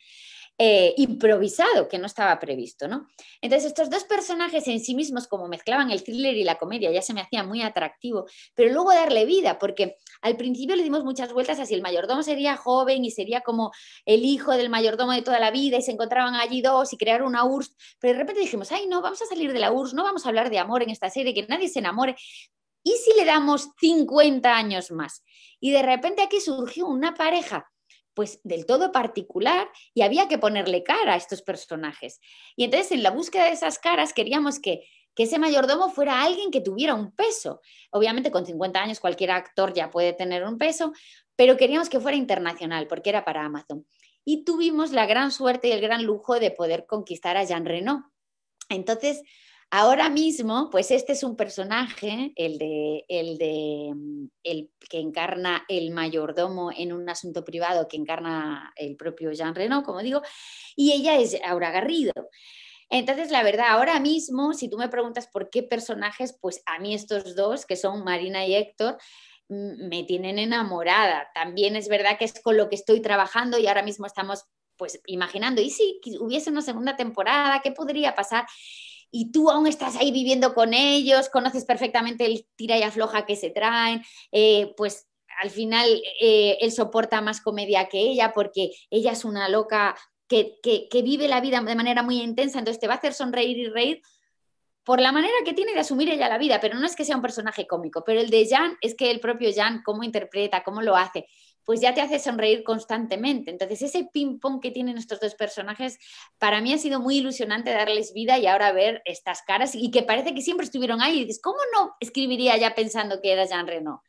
eh, improvisado que no estaba previsto, ¿no? Entonces estos dos personajes en sí mismos como mezclaban el thriller y la comedia ya se me hacía muy atractivo, pero luego darle vida, porque al principio le dimos muchas vueltas a si el mayordomo sería joven y sería como el hijo del mayordomo de toda la vida y se encontraban allí dos y crear una URSS, pero de repente dijimos, ay no, vamos a salir de la URSS, no vamos a hablar de amor en esta serie, que nadie se enamore, ¿Y si le damos 50 años más? Y de repente aquí surgió una pareja pues del todo particular y había que ponerle cara a estos personajes. Y entonces en la búsqueda de esas caras queríamos que, que ese mayordomo fuera alguien que tuviera un peso. Obviamente con 50 años cualquier actor ya puede tener un peso, pero queríamos que fuera internacional porque era para Amazon. Y tuvimos la gran suerte y el gran lujo de poder conquistar a Jean Reno. Entonces, Ahora mismo, pues este es un personaje, el de, el de mm, el que encarna el mayordomo en un asunto privado que encarna el propio Jean Reno, como digo, y ella es Aura Garrido. Entonces, la verdad, ahora mismo, si tú me preguntas por qué personajes, pues a mí estos dos, que son Marina y Héctor, me tienen enamorada. También es verdad que es con lo que estoy trabajando y ahora mismo estamos pues imaginando, y si hubiese una segunda temporada, ¿qué podría pasar? y tú aún estás ahí viviendo con ellos, conoces perfectamente el tira y afloja que se traen, eh, pues al final eh, él soporta más comedia que ella porque ella es una loca que, que, vive la vida de manera muy intensa, entonces te va a hacer sonreír y reír por la manera que tiene de asumir ella la vida, pero no es que sea un personaje cómico, pero el de Jan es que el propio Jan, cómo interpreta, cómo lo hace, pues ya te hace sonreír constantemente. Entonces, ese ping-pong que tienen estos dos personajes, para mí ha sido muy ilusionante darles vida y ahora ver estas caras y que parece que siempre estuvieron ahí. dices, ¿cómo no escribiría ya pensando que era Jean Reno?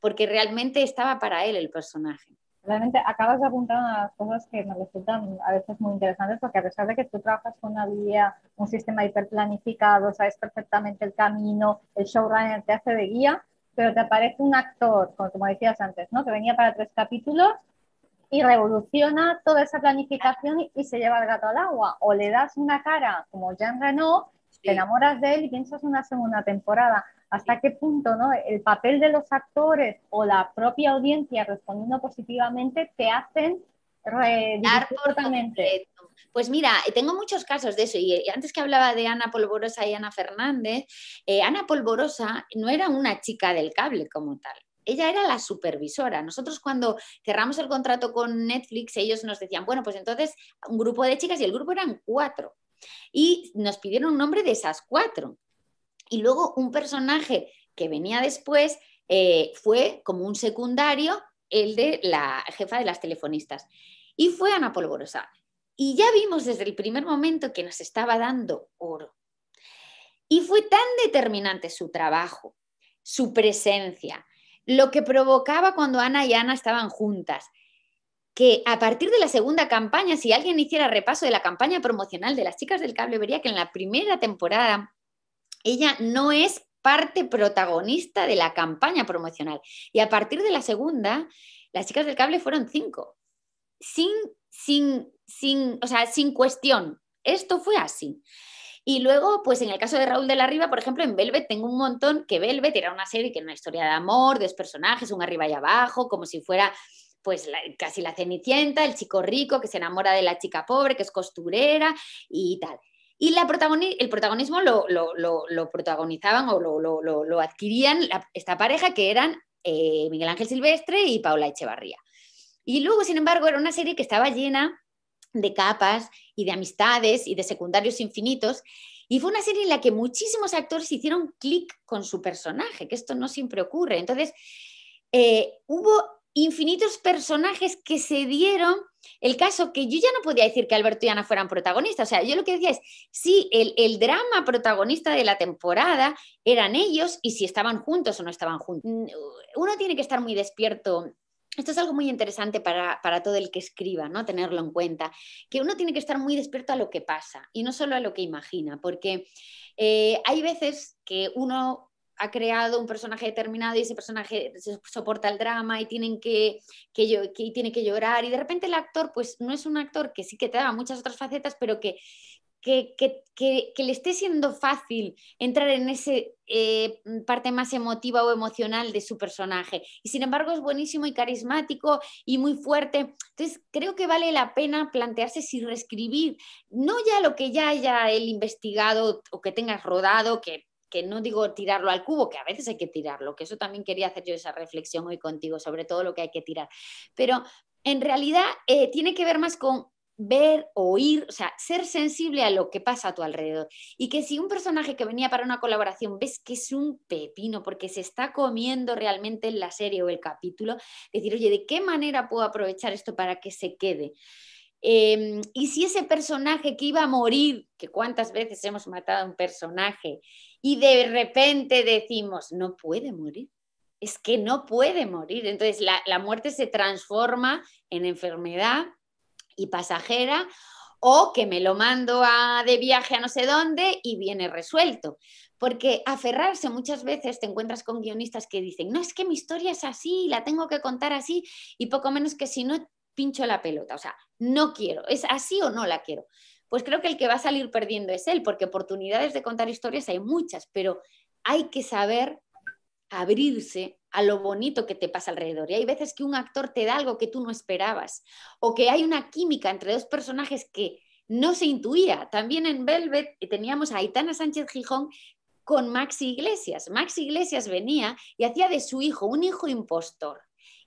Porque realmente estaba para él el personaje. Realmente acabas de apuntar a cosas que me resultan a veces muy interesantes porque a pesar de que tú trabajas con una guía, un sistema hiperplanificado, sabes perfectamente el camino, el showrunner te hace de guía, pero te aparece un actor, como decías antes, ¿no? que venía para tres capítulos y revoluciona toda esa planificación y se lleva el gato al agua. O le das una cara como Jean Renault, te enamoras de él y piensas una segunda temporada. ¿Hasta qué punto ¿no? el papel de los actores o la propia audiencia respondiendo positivamente te hacen eh, pues mira, tengo muchos casos de eso. Y eh, antes que hablaba de Ana Polvorosa y Ana Fernández, eh, Ana Polvorosa no era una chica del cable como tal. Ella era la supervisora. Nosotros cuando cerramos el contrato con Netflix, ellos nos decían, bueno, pues entonces un grupo de chicas y el grupo eran cuatro. Y nos pidieron un nombre de esas cuatro. Y luego un personaje que venía después fue como un secundario el de la jefa de las telefonistas. Y fue Ana Polvorosa. Y ya vimos desde el primer momento que nos estaba dando oro. Y fue tan determinante su trabajo, su presencia, lo que provocaba cuando Ana y Ana estaban juntas, que a partir de la segunda campaña, si alguien hiciera repaso de la campaña promocional de las chicas del cable, vería que en la primera temporada ella no es parte protagonista de la campaña promocional. Y a partir de la segunda, las chicas del cable fueron cinco. Sin, sin, sin, o sea, sin cuestión. Esto fue así. Y luego, pues en el caso de Raúl de la Riva, por ejemplo, en Velvet tengo un montón que Velvet era una serie que era una historia de amor, dos personajes, un arriba y abajo, como si fuera pues casi la cenicienta, el chico rico que se enamora de la chica pobre, que es costurera y tal. Y la el protagonismo lo, protagonizaban o lo, adquirían esta pareja que eran eh, Miguel Ángel Silvestre y Paula Echevarría. Y luego, sin embargo, era una serie que estaba llena de capas y de amistades y de secundarios infinitos. Y fue una serie en la que muchísimos actores hicieron clic con su personaje, que esto no siempre ocurre. Entonces, eh, hubo infinitos personajes que se dieron el caso que yo ya no podía decir que Alberto y Ana fueran protagonistas. O sea, yo lo que decía es, si el, drama protagonista de la temporada eran ellos y si estaban juntos o no estaban juntos. Mm, uno tiene que estar muy despierto. Esto es algo muy interesante para, para, todo el que escriba, ¿no? Tenerlo en cuenta. Que uno tiene que estar muy despierto a lo que pasa y no solo a lo que imagina, porque eh, hay veces que uno ha creado un personaje determinado y ese personaje soporta el drama y tienen que, que, tiene que llorar y de repente el actor pues no es un actor que sí que te da muchas otras facetas pero que, que, que le esté siendo fácil entrar en esa eh, parte más emotiva o emocional de su personaje y sin embargo es buenísimo y carismático y muy fuerte entonces creo que vale la pena plantearse si reescribir no ya lo que ya haya él investigado o que tengas rodado que que no digo tirarlo al cubo, que a veces hay que tirarlo, que eso también quería hacer yo esa reflexión hoy contigo sobre todo lo que hay que tirar, pero en realidad eh, tiene que ver más con ver, oír, o sea, ser sensible a lo que pasa a tu alrededor. Y que si un personaje que venía para una colaboración ves que es un pepino porque se está comiendo realmente la serie o el capítulo, decir, oye, ¿de qué manera puedo aprovechar esto para que se quede? Em, y si ese personaje que iba a morir, que cuántas veces hemos matado a un personaje, y de repente decimos, no puede morir, es que no puede morir. Entonces la, muerte se transforma en enfermedad y pasajera o que me lo mando a, de viaje a no sé dónde y viene resuelto. Porque aferrarse muchas veces te encuentras con guionistas que dicen, no es que mi historia es así, la tengo que contar así, y poco menos que si no pincho la pelota, o sea, no quiero, es así o no la quiero. Pues creo que el que va a salir perdiendo es él, porque oportunidades de contar historias hay muchas, pero hay que saber abrirse a lo bonito que te pasa alrededor. Y hay veces que un actor te da algo que tú no esperabas, o que hay una química entre dos personajes que no se intuía. También en Velvet teníamos a Aitana Sánchez Gijón con Maxi Iglesias. Max Iglesias venía y hacía de su hijo un hijo impostor.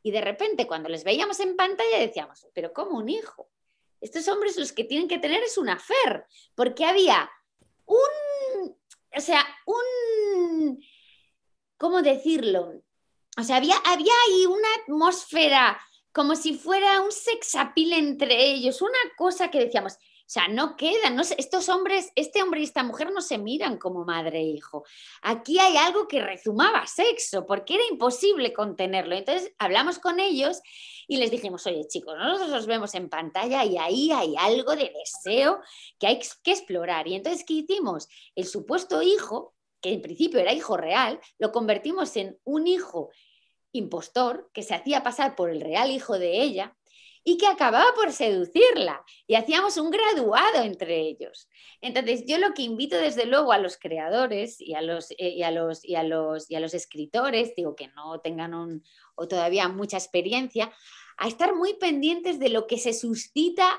Y de repente, cuando les veíamos en pantalla, decíamos, pero ¿cómo un hijo? Estos hombres los que tienen que tener es una fer, porque había un, o sea, un, ¿cómo decirlo? O sea, había, había ahí una atmósfera como si fuera un sexapil entre ellos, una cosa que decíamos, o sea, no quedan, estos hombres, este hombre y esta mujer no se miran como madre e hijo. Aquí hay algo que rezumaba sexo, porque era imposible contenerlo. Entonces hablamos con ellos y les dijimos, oye chicos, nosotros los vemos en pantalla y ahí hay algo de deseo que hay que explorar. Y entonces, ¿qué hicimos? El supuesto hijo, que en principio era hijo real, lo convertimos en un hijo impostor que se hacía pasar por el real hijo de ella y que acababa por seducirla y hacíamos un graduado entre ellos. Entonces, yo lo que invito desde luego a los creadores y a los, eh, y a los, y a los, y a los escritores, digo que no tengan un, o todavía mucha experiencia, a estar muy pendientes de lo que se suscita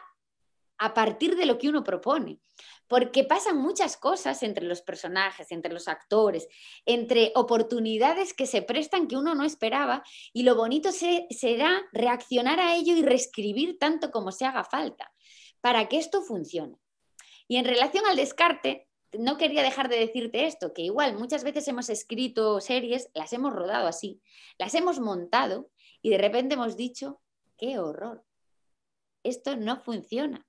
a partir de lo que uno propone porque pasan muchas cosas entre los personajes, entre los actores, entre oportunidades que se prestan que uno no esperaba y lo bonito será reaccionar a ello y reescribir tanto como se haga falta para que esto funcione. Y en relación al descarte, no quería dejar de decirte esto, que igual muchas veces hemos escrito series, las hemos rodado así, las hemos montado y de repente hemos dicho, qué horror, esto no funciona.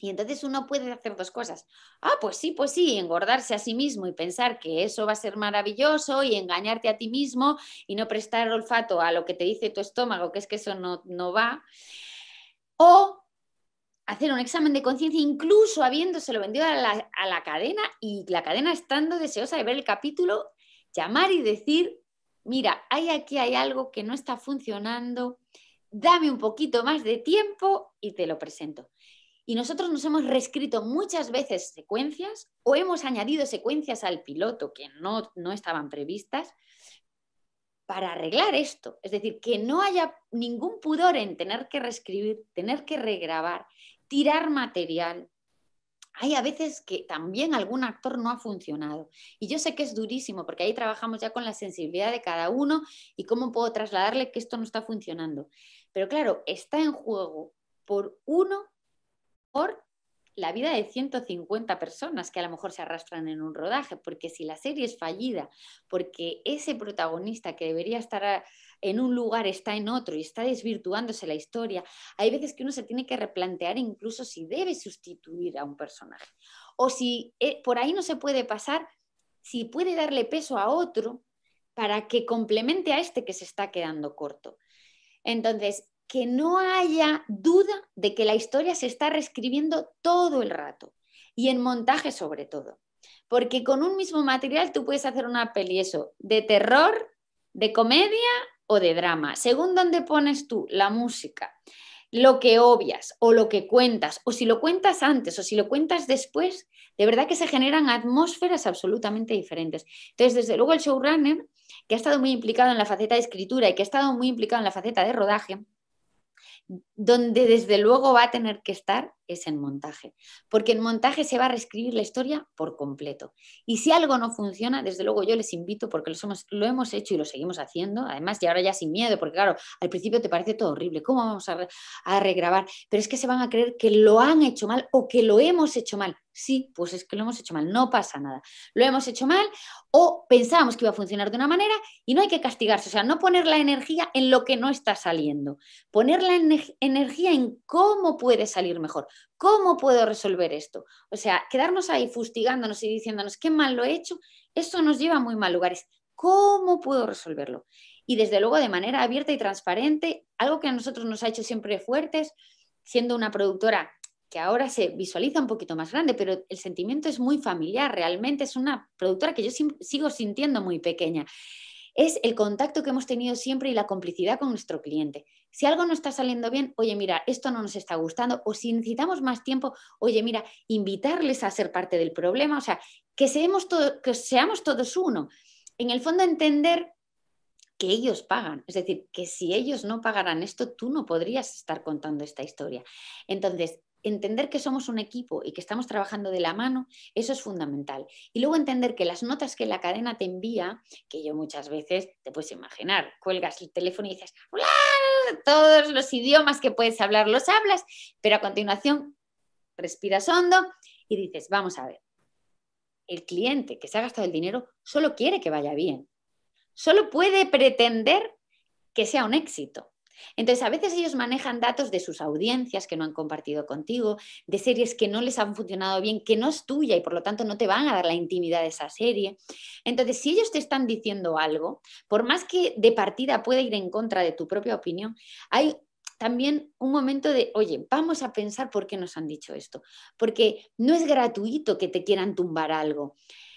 Y entonces uno puede hacer dos cosas. Ah, pues sí, pues sí, engordarse a sí mismo y pensar que eso va a ser maravilloso y engañarte a ti mismo y no prestar olfato a lo que te dice tu estómago, que es que eso no, no va. O hacer un examen de conciencia, incluso habiéndoselo vendido a la, a la cadena y la cadena estando deseosa de ver el capítulo, llamar y decir, mira, hay aquí hay algo que no está funcionando, dame un poquito más de tiempo y te lo presento. Y nosotros nos hemos reescrito muchas veces secuencias o hemos añadido secuencias al piloto que no, no estaban previstas para arreglar esto. Es decir, que no haya ningún pudor en tener que reescribir, tener que regrabar, tirar material, hay a veces que también algún actor no ha funcionado. Y yo sé que es durísimo, porque ahí trabajamos ya con la sensibilidad de cada uno y cómo puedo trasladarle que esto no está funcionando. Pero claro, está en juego por uno la vida de 150 personas que a lo mejor se arrastran en un rodaje, porque si la serie es fallida, porque ese protagonista que debería estar en un lugar está en otro y está desvirtuándose la historia, hay veces que uno se tiene que replantear incluso si debe sustituir a un personaje o si eh, por ahí no se puede pasar, si puede darle peso a otro para que complemente a este que se está quedando corto. Entonces, que no haya duda de que la historia se está reescribiendo todo el rato y en montaje sobre todo. Porque con un mismo material tú puedes hacer una peli eso, de terror, de comedia o de drama, según dónde pones tú la música, lo que obvias o lo que cuentas, o si lo cuentas antes o si lo cuentas después, de verdad que se generan atmósferas absolutamente diferentes. Entonces, desde luego el showrunner, que ha estado muy implicado en la faceta de escritura y que ha estado muy implicado en la faceta de rodaje, donde desde luego va a tener que estar es en montaje, porque en montaje se va a reescribir la historia por completo. Y si algo no funciona, desde luego yo les invito, porque lo hemos, lo hemos hecho y lo seguimos haciendo, además, y ahora ya sin miedo, porque claro, al principio te parece todo horrible, ¿cómo vamos a, regrabar? Pero es que se van a creer que lo han hecho mal o que lo hemos hecho mal. Sí, pues es que lo hemos hecho mal, no pasa nada. Lo hemos hecho mal o pensábamos que iba a funcionar de una manera y no hay que castigarse, o sea, no poner la energía en lo que no está saliendo, poner la energía en cómo puede salir mejor. ¿Cómo puedo resolver esto? O sea, quedarnos ahí fustigándonos y diciéndonos qué mal lo he hecho, eso nos lleva a muy mal lugares. ¿Cómo puedo resolverlo? Y desde luego de manera abierta y transparente, algo que a nosotros nos ha hecho siempre fuertes, siendo una productora que ahora se visualiza un poquito más grande, pero el sentimiento es muy familiar, realmente es una productora que yo sigo sintiendo muy pequeña. Es el contacto que hemos tenido siempre y la complicidad con nuestro cliente si algo no está saliendo bien, oye, mira, esto no nos está gustando, o si necesitamos más tiempo, oye, mira, invitarles a ser parte del problema, o sea, que seamos, que seamos todos uno. En el fondo, entender que ellos pagan. Es decir, que si ellos no pagaran esto, tú no podrías estar contando esta historia. Entonces, entender que somos un equipo y que estamos trabajando de la mano, eso es fundamental. Y luego entender que las notas que la cadena te envía, que yo muchas veces, te puedes imaginar, cuelgas el teléfono y dices, ¡Hola! todos los idiomas que puedes hablar los hablas, pero a continuación respiras hondo y dices, vamos a ver, el cliente que se ha gastado el dinero solo quiere que vaya bien, solo puede pretender que sea un éxito. Entonces, a veces ellos manejan datos de sus audiencias que no han compartido contigo, de series que no les han funcionado bien, que no es tuya y por lo tanto no te van a dar la intimidad de esa serie. Entonces, si ellos te están diciendo algo, por más que de partida pueda ir en contra de tu propia opinión, hay también un momento de, oye, vamos a pensar por qué nos han dicho esto, porque no es gratuito que te quieran tumbar algo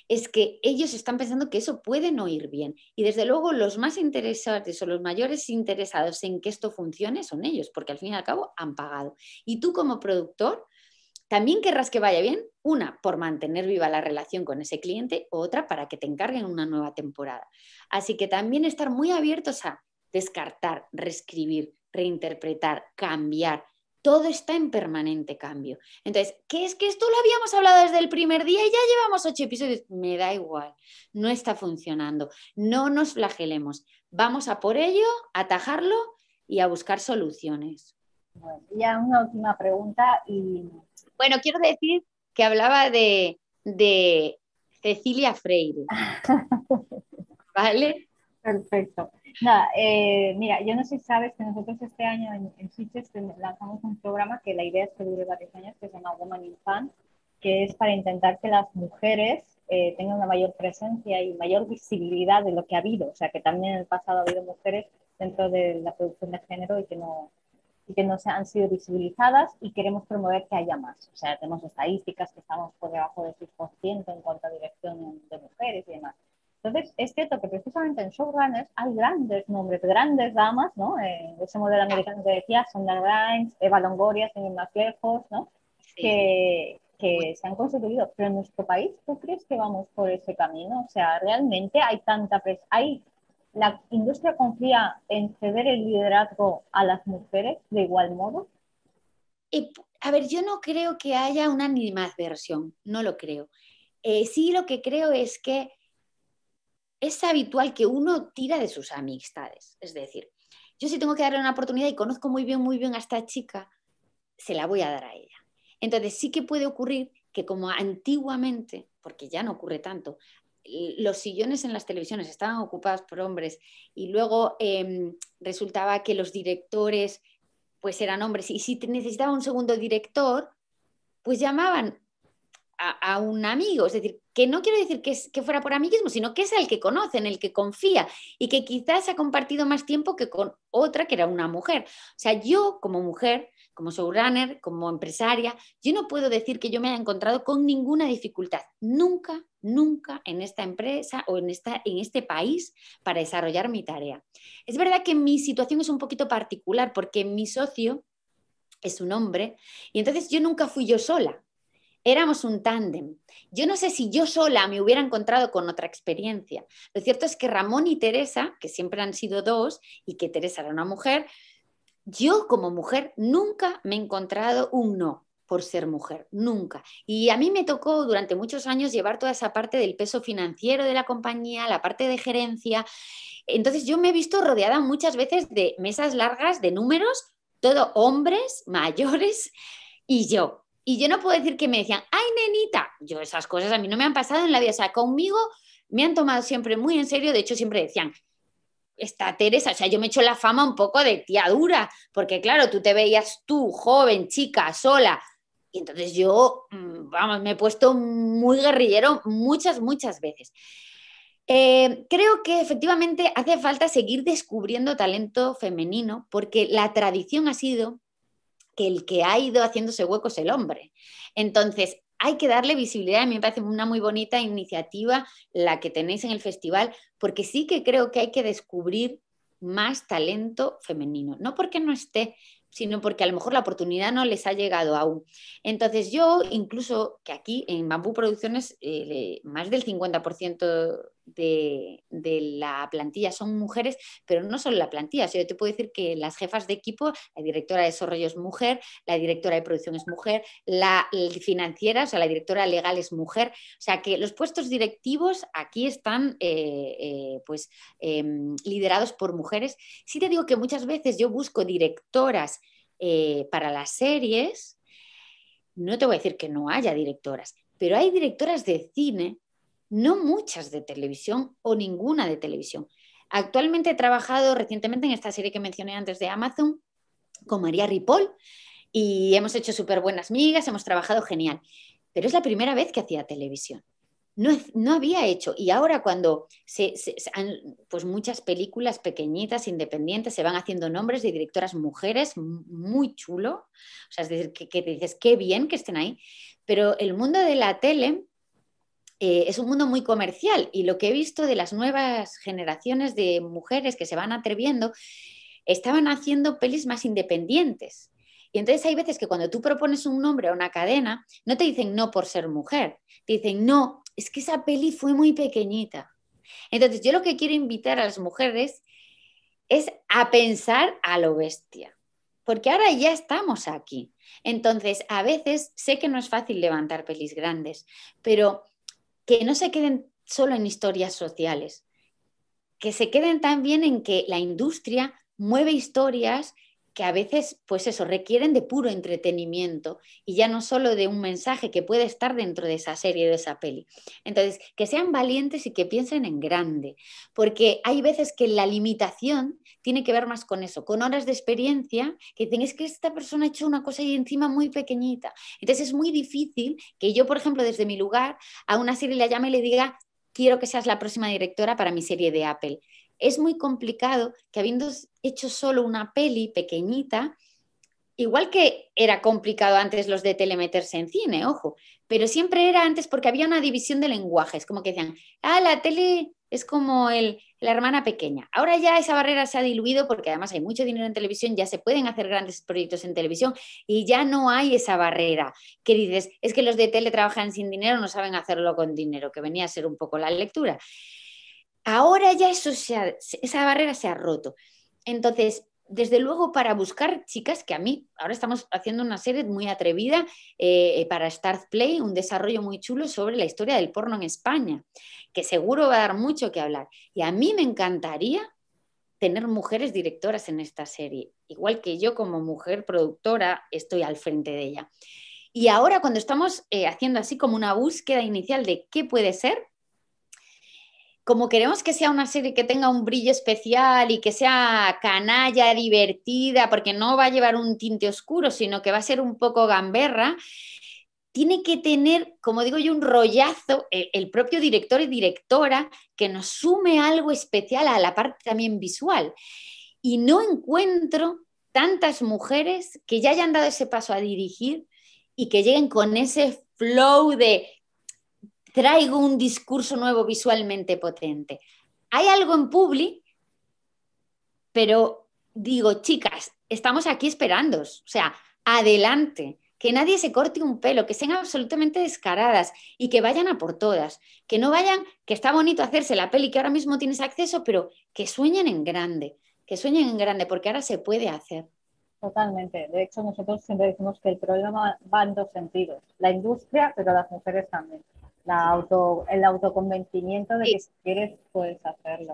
es que ellos están pensando que eso pueden oír bien. Y desde luego los más interesados o los mayores interesados en que esto funcione son ellos, porque al fin y al cabo han pagado. Y tú como productor también querrás que vaya bien, una, por mantener viva la relación con ese cliente, otra, para que te encarguen una nueva temporada. Así que también estar muy abiertos a descartar, reescribir, reinterpretar, cambiar, todo está en permanente cambio. Entonces, ¿qué es que esto lo habíamos hablado desde el primer día y ya llevamos ocho episodios? Me da igual, no está funcionando. No nos flagelemos. Vamos a por ello, a atajarlo y a buscar soluciones. ya una última pregunta. Y... Bueno, quiero decir que hablaba de, de Cecilia Freire. ¿Vale? Perfecto. No, eh, mira, yo no sé si sabes que nosotros este año en, en lanzamos un programa que la idea es que dure varios años, que se llama Woman in Fan, que es para intentar que las mujeres eh, tengan una mayor presencia y mayor visibilidad de lo que ha habido. O sea, que también en el pasado ha habido mujeres dentro de la producción de género y que no, y que no se han sido visibilizadas y queremos promover que haya más. O sea, tenemos estadísticas que estamos por debajo del 6% en cuanto a dirección de mujeres y demás. Entonces, es cierto que precisamente en showrunners hay grandes nombres, grandes damas, ¿no? Eh, ese modelo americano que decía, Sonda Grimes, Eva Longoria, sin más lejos, ¿no? Que, que se han constituido. Pero en nuestro país, ¿tú crees que vamos por ese camino? O sea, realmente hay tanta presión. Hay... ¿La industria confía en ceder el liderazgo a las mujeres de igual modo? Y eh, a ver, yo no creo que haya una versión no lo creo. Eh, sí lo que creo es que es habitual que uno tira de sus amistades. Es decir, yo si tengo que darle una oportunidad y conozco muy bien, muy bien a esta chica, se la voy a dar a ella. Entonces sí que puede ocurrir que como antiguamente, porque ya no ocurre tanto, los sillones en las televisiones estaban ocupados por hombres y luego em, resultaba que los directores pues eran hombres y si necesitaba un segundo director, pues llamaban a, un amigo. Es decir, que no quiero decir que, fuera por amiguismo, sino que es el que conoce, en el que confía y que quizás ha compartido más tiempo que con otra que era una mujer. O sea, yo como mujer, como showrunner, como empresaria, yo no puedo decir que yo me haya encontrado con ninguna dificultad. Nunca, nunca en esta empresa o en este país para desarrollar mi tarea. Es verdad que mi situación es un poquito particular porque mi socio es un hombre y entonces yo nunca fui yo sola éramos un tándem. Yo no sé si yo sola me hubiera encontrado con otra experiencia. Lo cierto es que Ramón y Teresa, que siempre han sido dos y que Teresa era una mujer, yo como mujer nunca me he encontrado un no por ser mujer, nunca. Y a mí me tocó durante muchos años llevar toda esa parte del peso financiero de la compañía, la parte de gerencia. Entonces yo me he visto rodeada muchas veces de mesas largas de números, todo hombres mayores y yo. Y yo no puedo decir que me decían, ay, nenita, yo esas cosas a mí no me han pasado en la vida, o sea, conmigo me han tomado siempre muy en serio, de hecho siempre decían, está Teresa, o sea, yo me he hecho la fama un poco de tía dura, porque claro, tú te veías tú, joven, chica, sola, y entonces yo, mm, vamos, me he puesto muy guerrillero muchas, muchas veces. Eh, creo que efectivamente hace falta seguir descubriendo talento femenino porque la tradición ha sido que el que ha ido haciéndose hueco es el hombre. Entonces, hay que darle visibilidad. A mí me parece una muy bonita iniciativa la que tenéis en el festival, porque sí que creo que hay que descubrir más talento femenino. No porque no esté, sino porque a lo mejor la oportunidad no les ha llegado aún. Entonces yo, incluso que aquí en Bambú Producciones, eh, más del 50% de, la plantilla son mujeres, pero no solo la plantilla. yo te puedo decir que las jefas de equipo, la directora de desarrollo es mujer, la directora de producción es mujer, la, financiera, o sea, la directora legal es mujer. O sea, que los puestos directivos aquí están eh, eh, pues, em, liderados por mujeres. Sí te digo que muchas veces yo busco directoras eh, para las series. No te voy a decir que no haya directoras, pero hay directoras de cine no muchas de televisión o ninguna de televisión. Actualmente he trabajado recientemente en esta serie que mencioné antes de Amazon con María Ripoll y hemos hecho súper buenas migas, hemos trabajado genial, pero es la primera vez que hacía televisión. No, no, había hecho. Y ahora cuando se, pues muchas películas pequeñitas, independientes, se van haciendo nombres de directoras mujeres, muy chulo. O sea, es decir, que, que dices, qué bien que estén ahí. Pero el mundo de la tele eh, es un mundo muy comercial y lo que he visto de las nuevas generaciones de mujeres que se van atreviendo, estaban haciendo pelis más independientes. Y entonces hay veces que cuando tú propones un nombre a una cadena, no te dicen no por ser mujer, te dicen no, es que esa peli fue muy pequeñita. Entonces yo lo que quiero invitar a las mujeres es a pensar a lo bestia, porque ahora ya estamos aquí. Entonces, a veces sé que no es fácil levantar pelis grandes, pero que no se queden solo en historias sociales, que se queden también en que la industria mueve historias que a veces, pues eso, requieren de puro entretenimiento y ya no solo de un mensaje que puede estar dentro de esa serie, de esa peli. Entonces, que sean valientes y que piensen en grande, porque hay veces que la limitación tiene que ver más con eso, con horas de experiencia, que dicen, es que esta persona ha hecho una cosa y encima muy pequeñita. Entonces, es muy difícil que yo, por ejemplo, desde mi lugar, a una serie la llame y le diga, quiero que seas la próxima directora para mi serie de Apple es muy complicado que habiendo hecho solo una peli pequeñita, igual que era complicado antes los de telemeterse en cine, ojo, pero siempre era antes porque había una división de lenguajes, como que decían, ah, la tele es como el, la hermana pequeña. Ahora ya esa barrera se ha diluido porque además hay mucho dinero en televisión, ya se pueden hacer grandes proyectos en televisión y ya no hay esa barrera que dices, es que los de tele trabajan sin dinero, no saben hacerlo con dinero, que venía a ser un poco la lectura. Ahora ya esa barrera se ha roto. Entonces, desde luego para buscar chicas que a mí, ahora estamos haciendo una serie muy atrevida eh, para Start Play, un desarrollo muy chulo sobre la historia del porno en España, que seguro va a dar mucho que hablar. Y a mí me encantaría tener mujeres directoras en esta serie, igual que yo como mujer productora estoy al frente de ella. Y ahora cuando estamos eh, haciendo así como una búsqueda inicial de qué puede ser, como queremos que sea una serie que tenga un brillo especial y que sea canalla, divertida, porque no va a llevar un tinte oscuro, sino que va a ser un poco gamberra, tiene que tener, como digo yo, un rollazo, eh, el, propio director y directora, que nos sume algo especial a la parte también visual. Y no encuentro tantas mujeres que ya hayan dado ese paso a dirigir y que lleguen con ese flow de traigo un discurso nuevo visualmente potente. Hay algo en Publi, pero digo, chicas, estamos aquí esperando, o sea, adelante, que nadie se corte un pelo, que sean absolutamente descaradas y que vayan a por todas, que no vayan, que está bonito hacerse la peli que ahora mismo tienes acceso, pero que sueñen en grande, que sueñen en grande, porque ahora se puede hacer. Totalmente. De hecho, nosotros siempre decimos que el problema va en dos sentidos, la industria, pero las mujeres también la auto, el autoconvencimiento de que si quieres puedes hacerlo.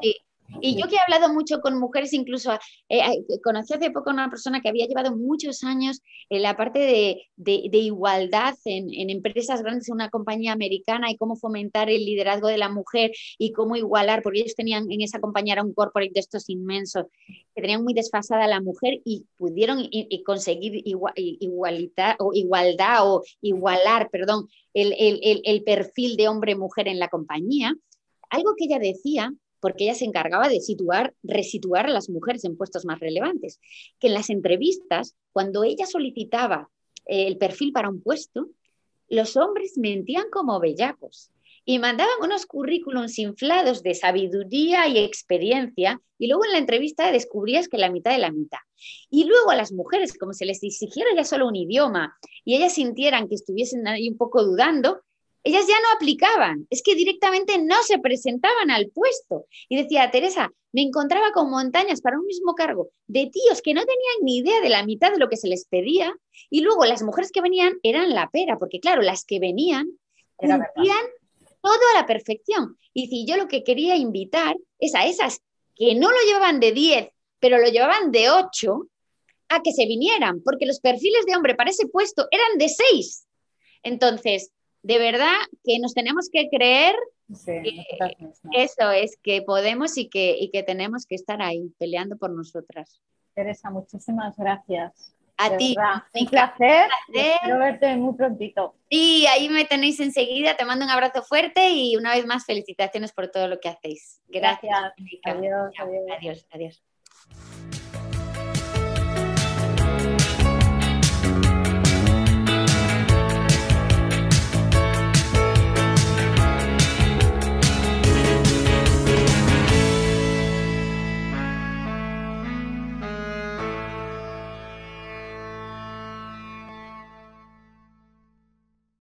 Y yo que he hablado mucho con mujeres, incluso eh, eh, conocí hace poco a una persona que había llevado muchos años en eh, la parte de, de, igualdad en, en, empresas grandes, en una compañía americana, y cómo fomentar el liderazgo de la mujer y cómo igualar, porque ellos tenían en esa compañía era un corporate de estos inmensos, que tenían muy desfasada a la mujer y pudieron y, conseguir igual, o igualdad o igualar, perdón, el, el, el perfil de hombre-mujer en la compañía. Algo que ella decía porque ella se encargaba de situar, resituar a las mujeres en puestos más relevantes, que en las entrevistas, cuando ella solicitaba eh, el perfil para un puesto, los hombres mentían como bellacos y mandaban unos currículums inflados de sabiduría y experiencia, y luego en la entrevista descubrías que la mitad de la mitad. Y luego a las mujeres, como se les exigiera ya solo un idioma y ellas sintieran que estuviesen ahí un poco dudando, ellas ya no aplicaban, es que directamente no se presentaban al puesto. Y decía Teresa, me encontraba con montañas para un mismo cargo de tíos que no tenían ni idea de la mitad de lo que se les pedía y luego las mujeres que venían eran la pera, porque claro, las que venían cumplían todo a la perfección. Y si yo lo que quería invitar es a esas que no lo llevaban de 10, pero lo llevaban de 8, a que se vinieran, porque los perfiles de hombre para ese puesto eran de 6. Entonces, de verdad que nos tenemos que creer que eso es que podemos y que, que tenemos que estar ahí peleando por nosotras. Teresa, muchísimas gracias. A ti. Un placer. Espero verte muy prontito. Sí, ahí me tenéis enseguida. Te mando un abrazo fuerte y una vez más felicitaciones por todo lo que hacéis. Gracias. Adiós, adiós.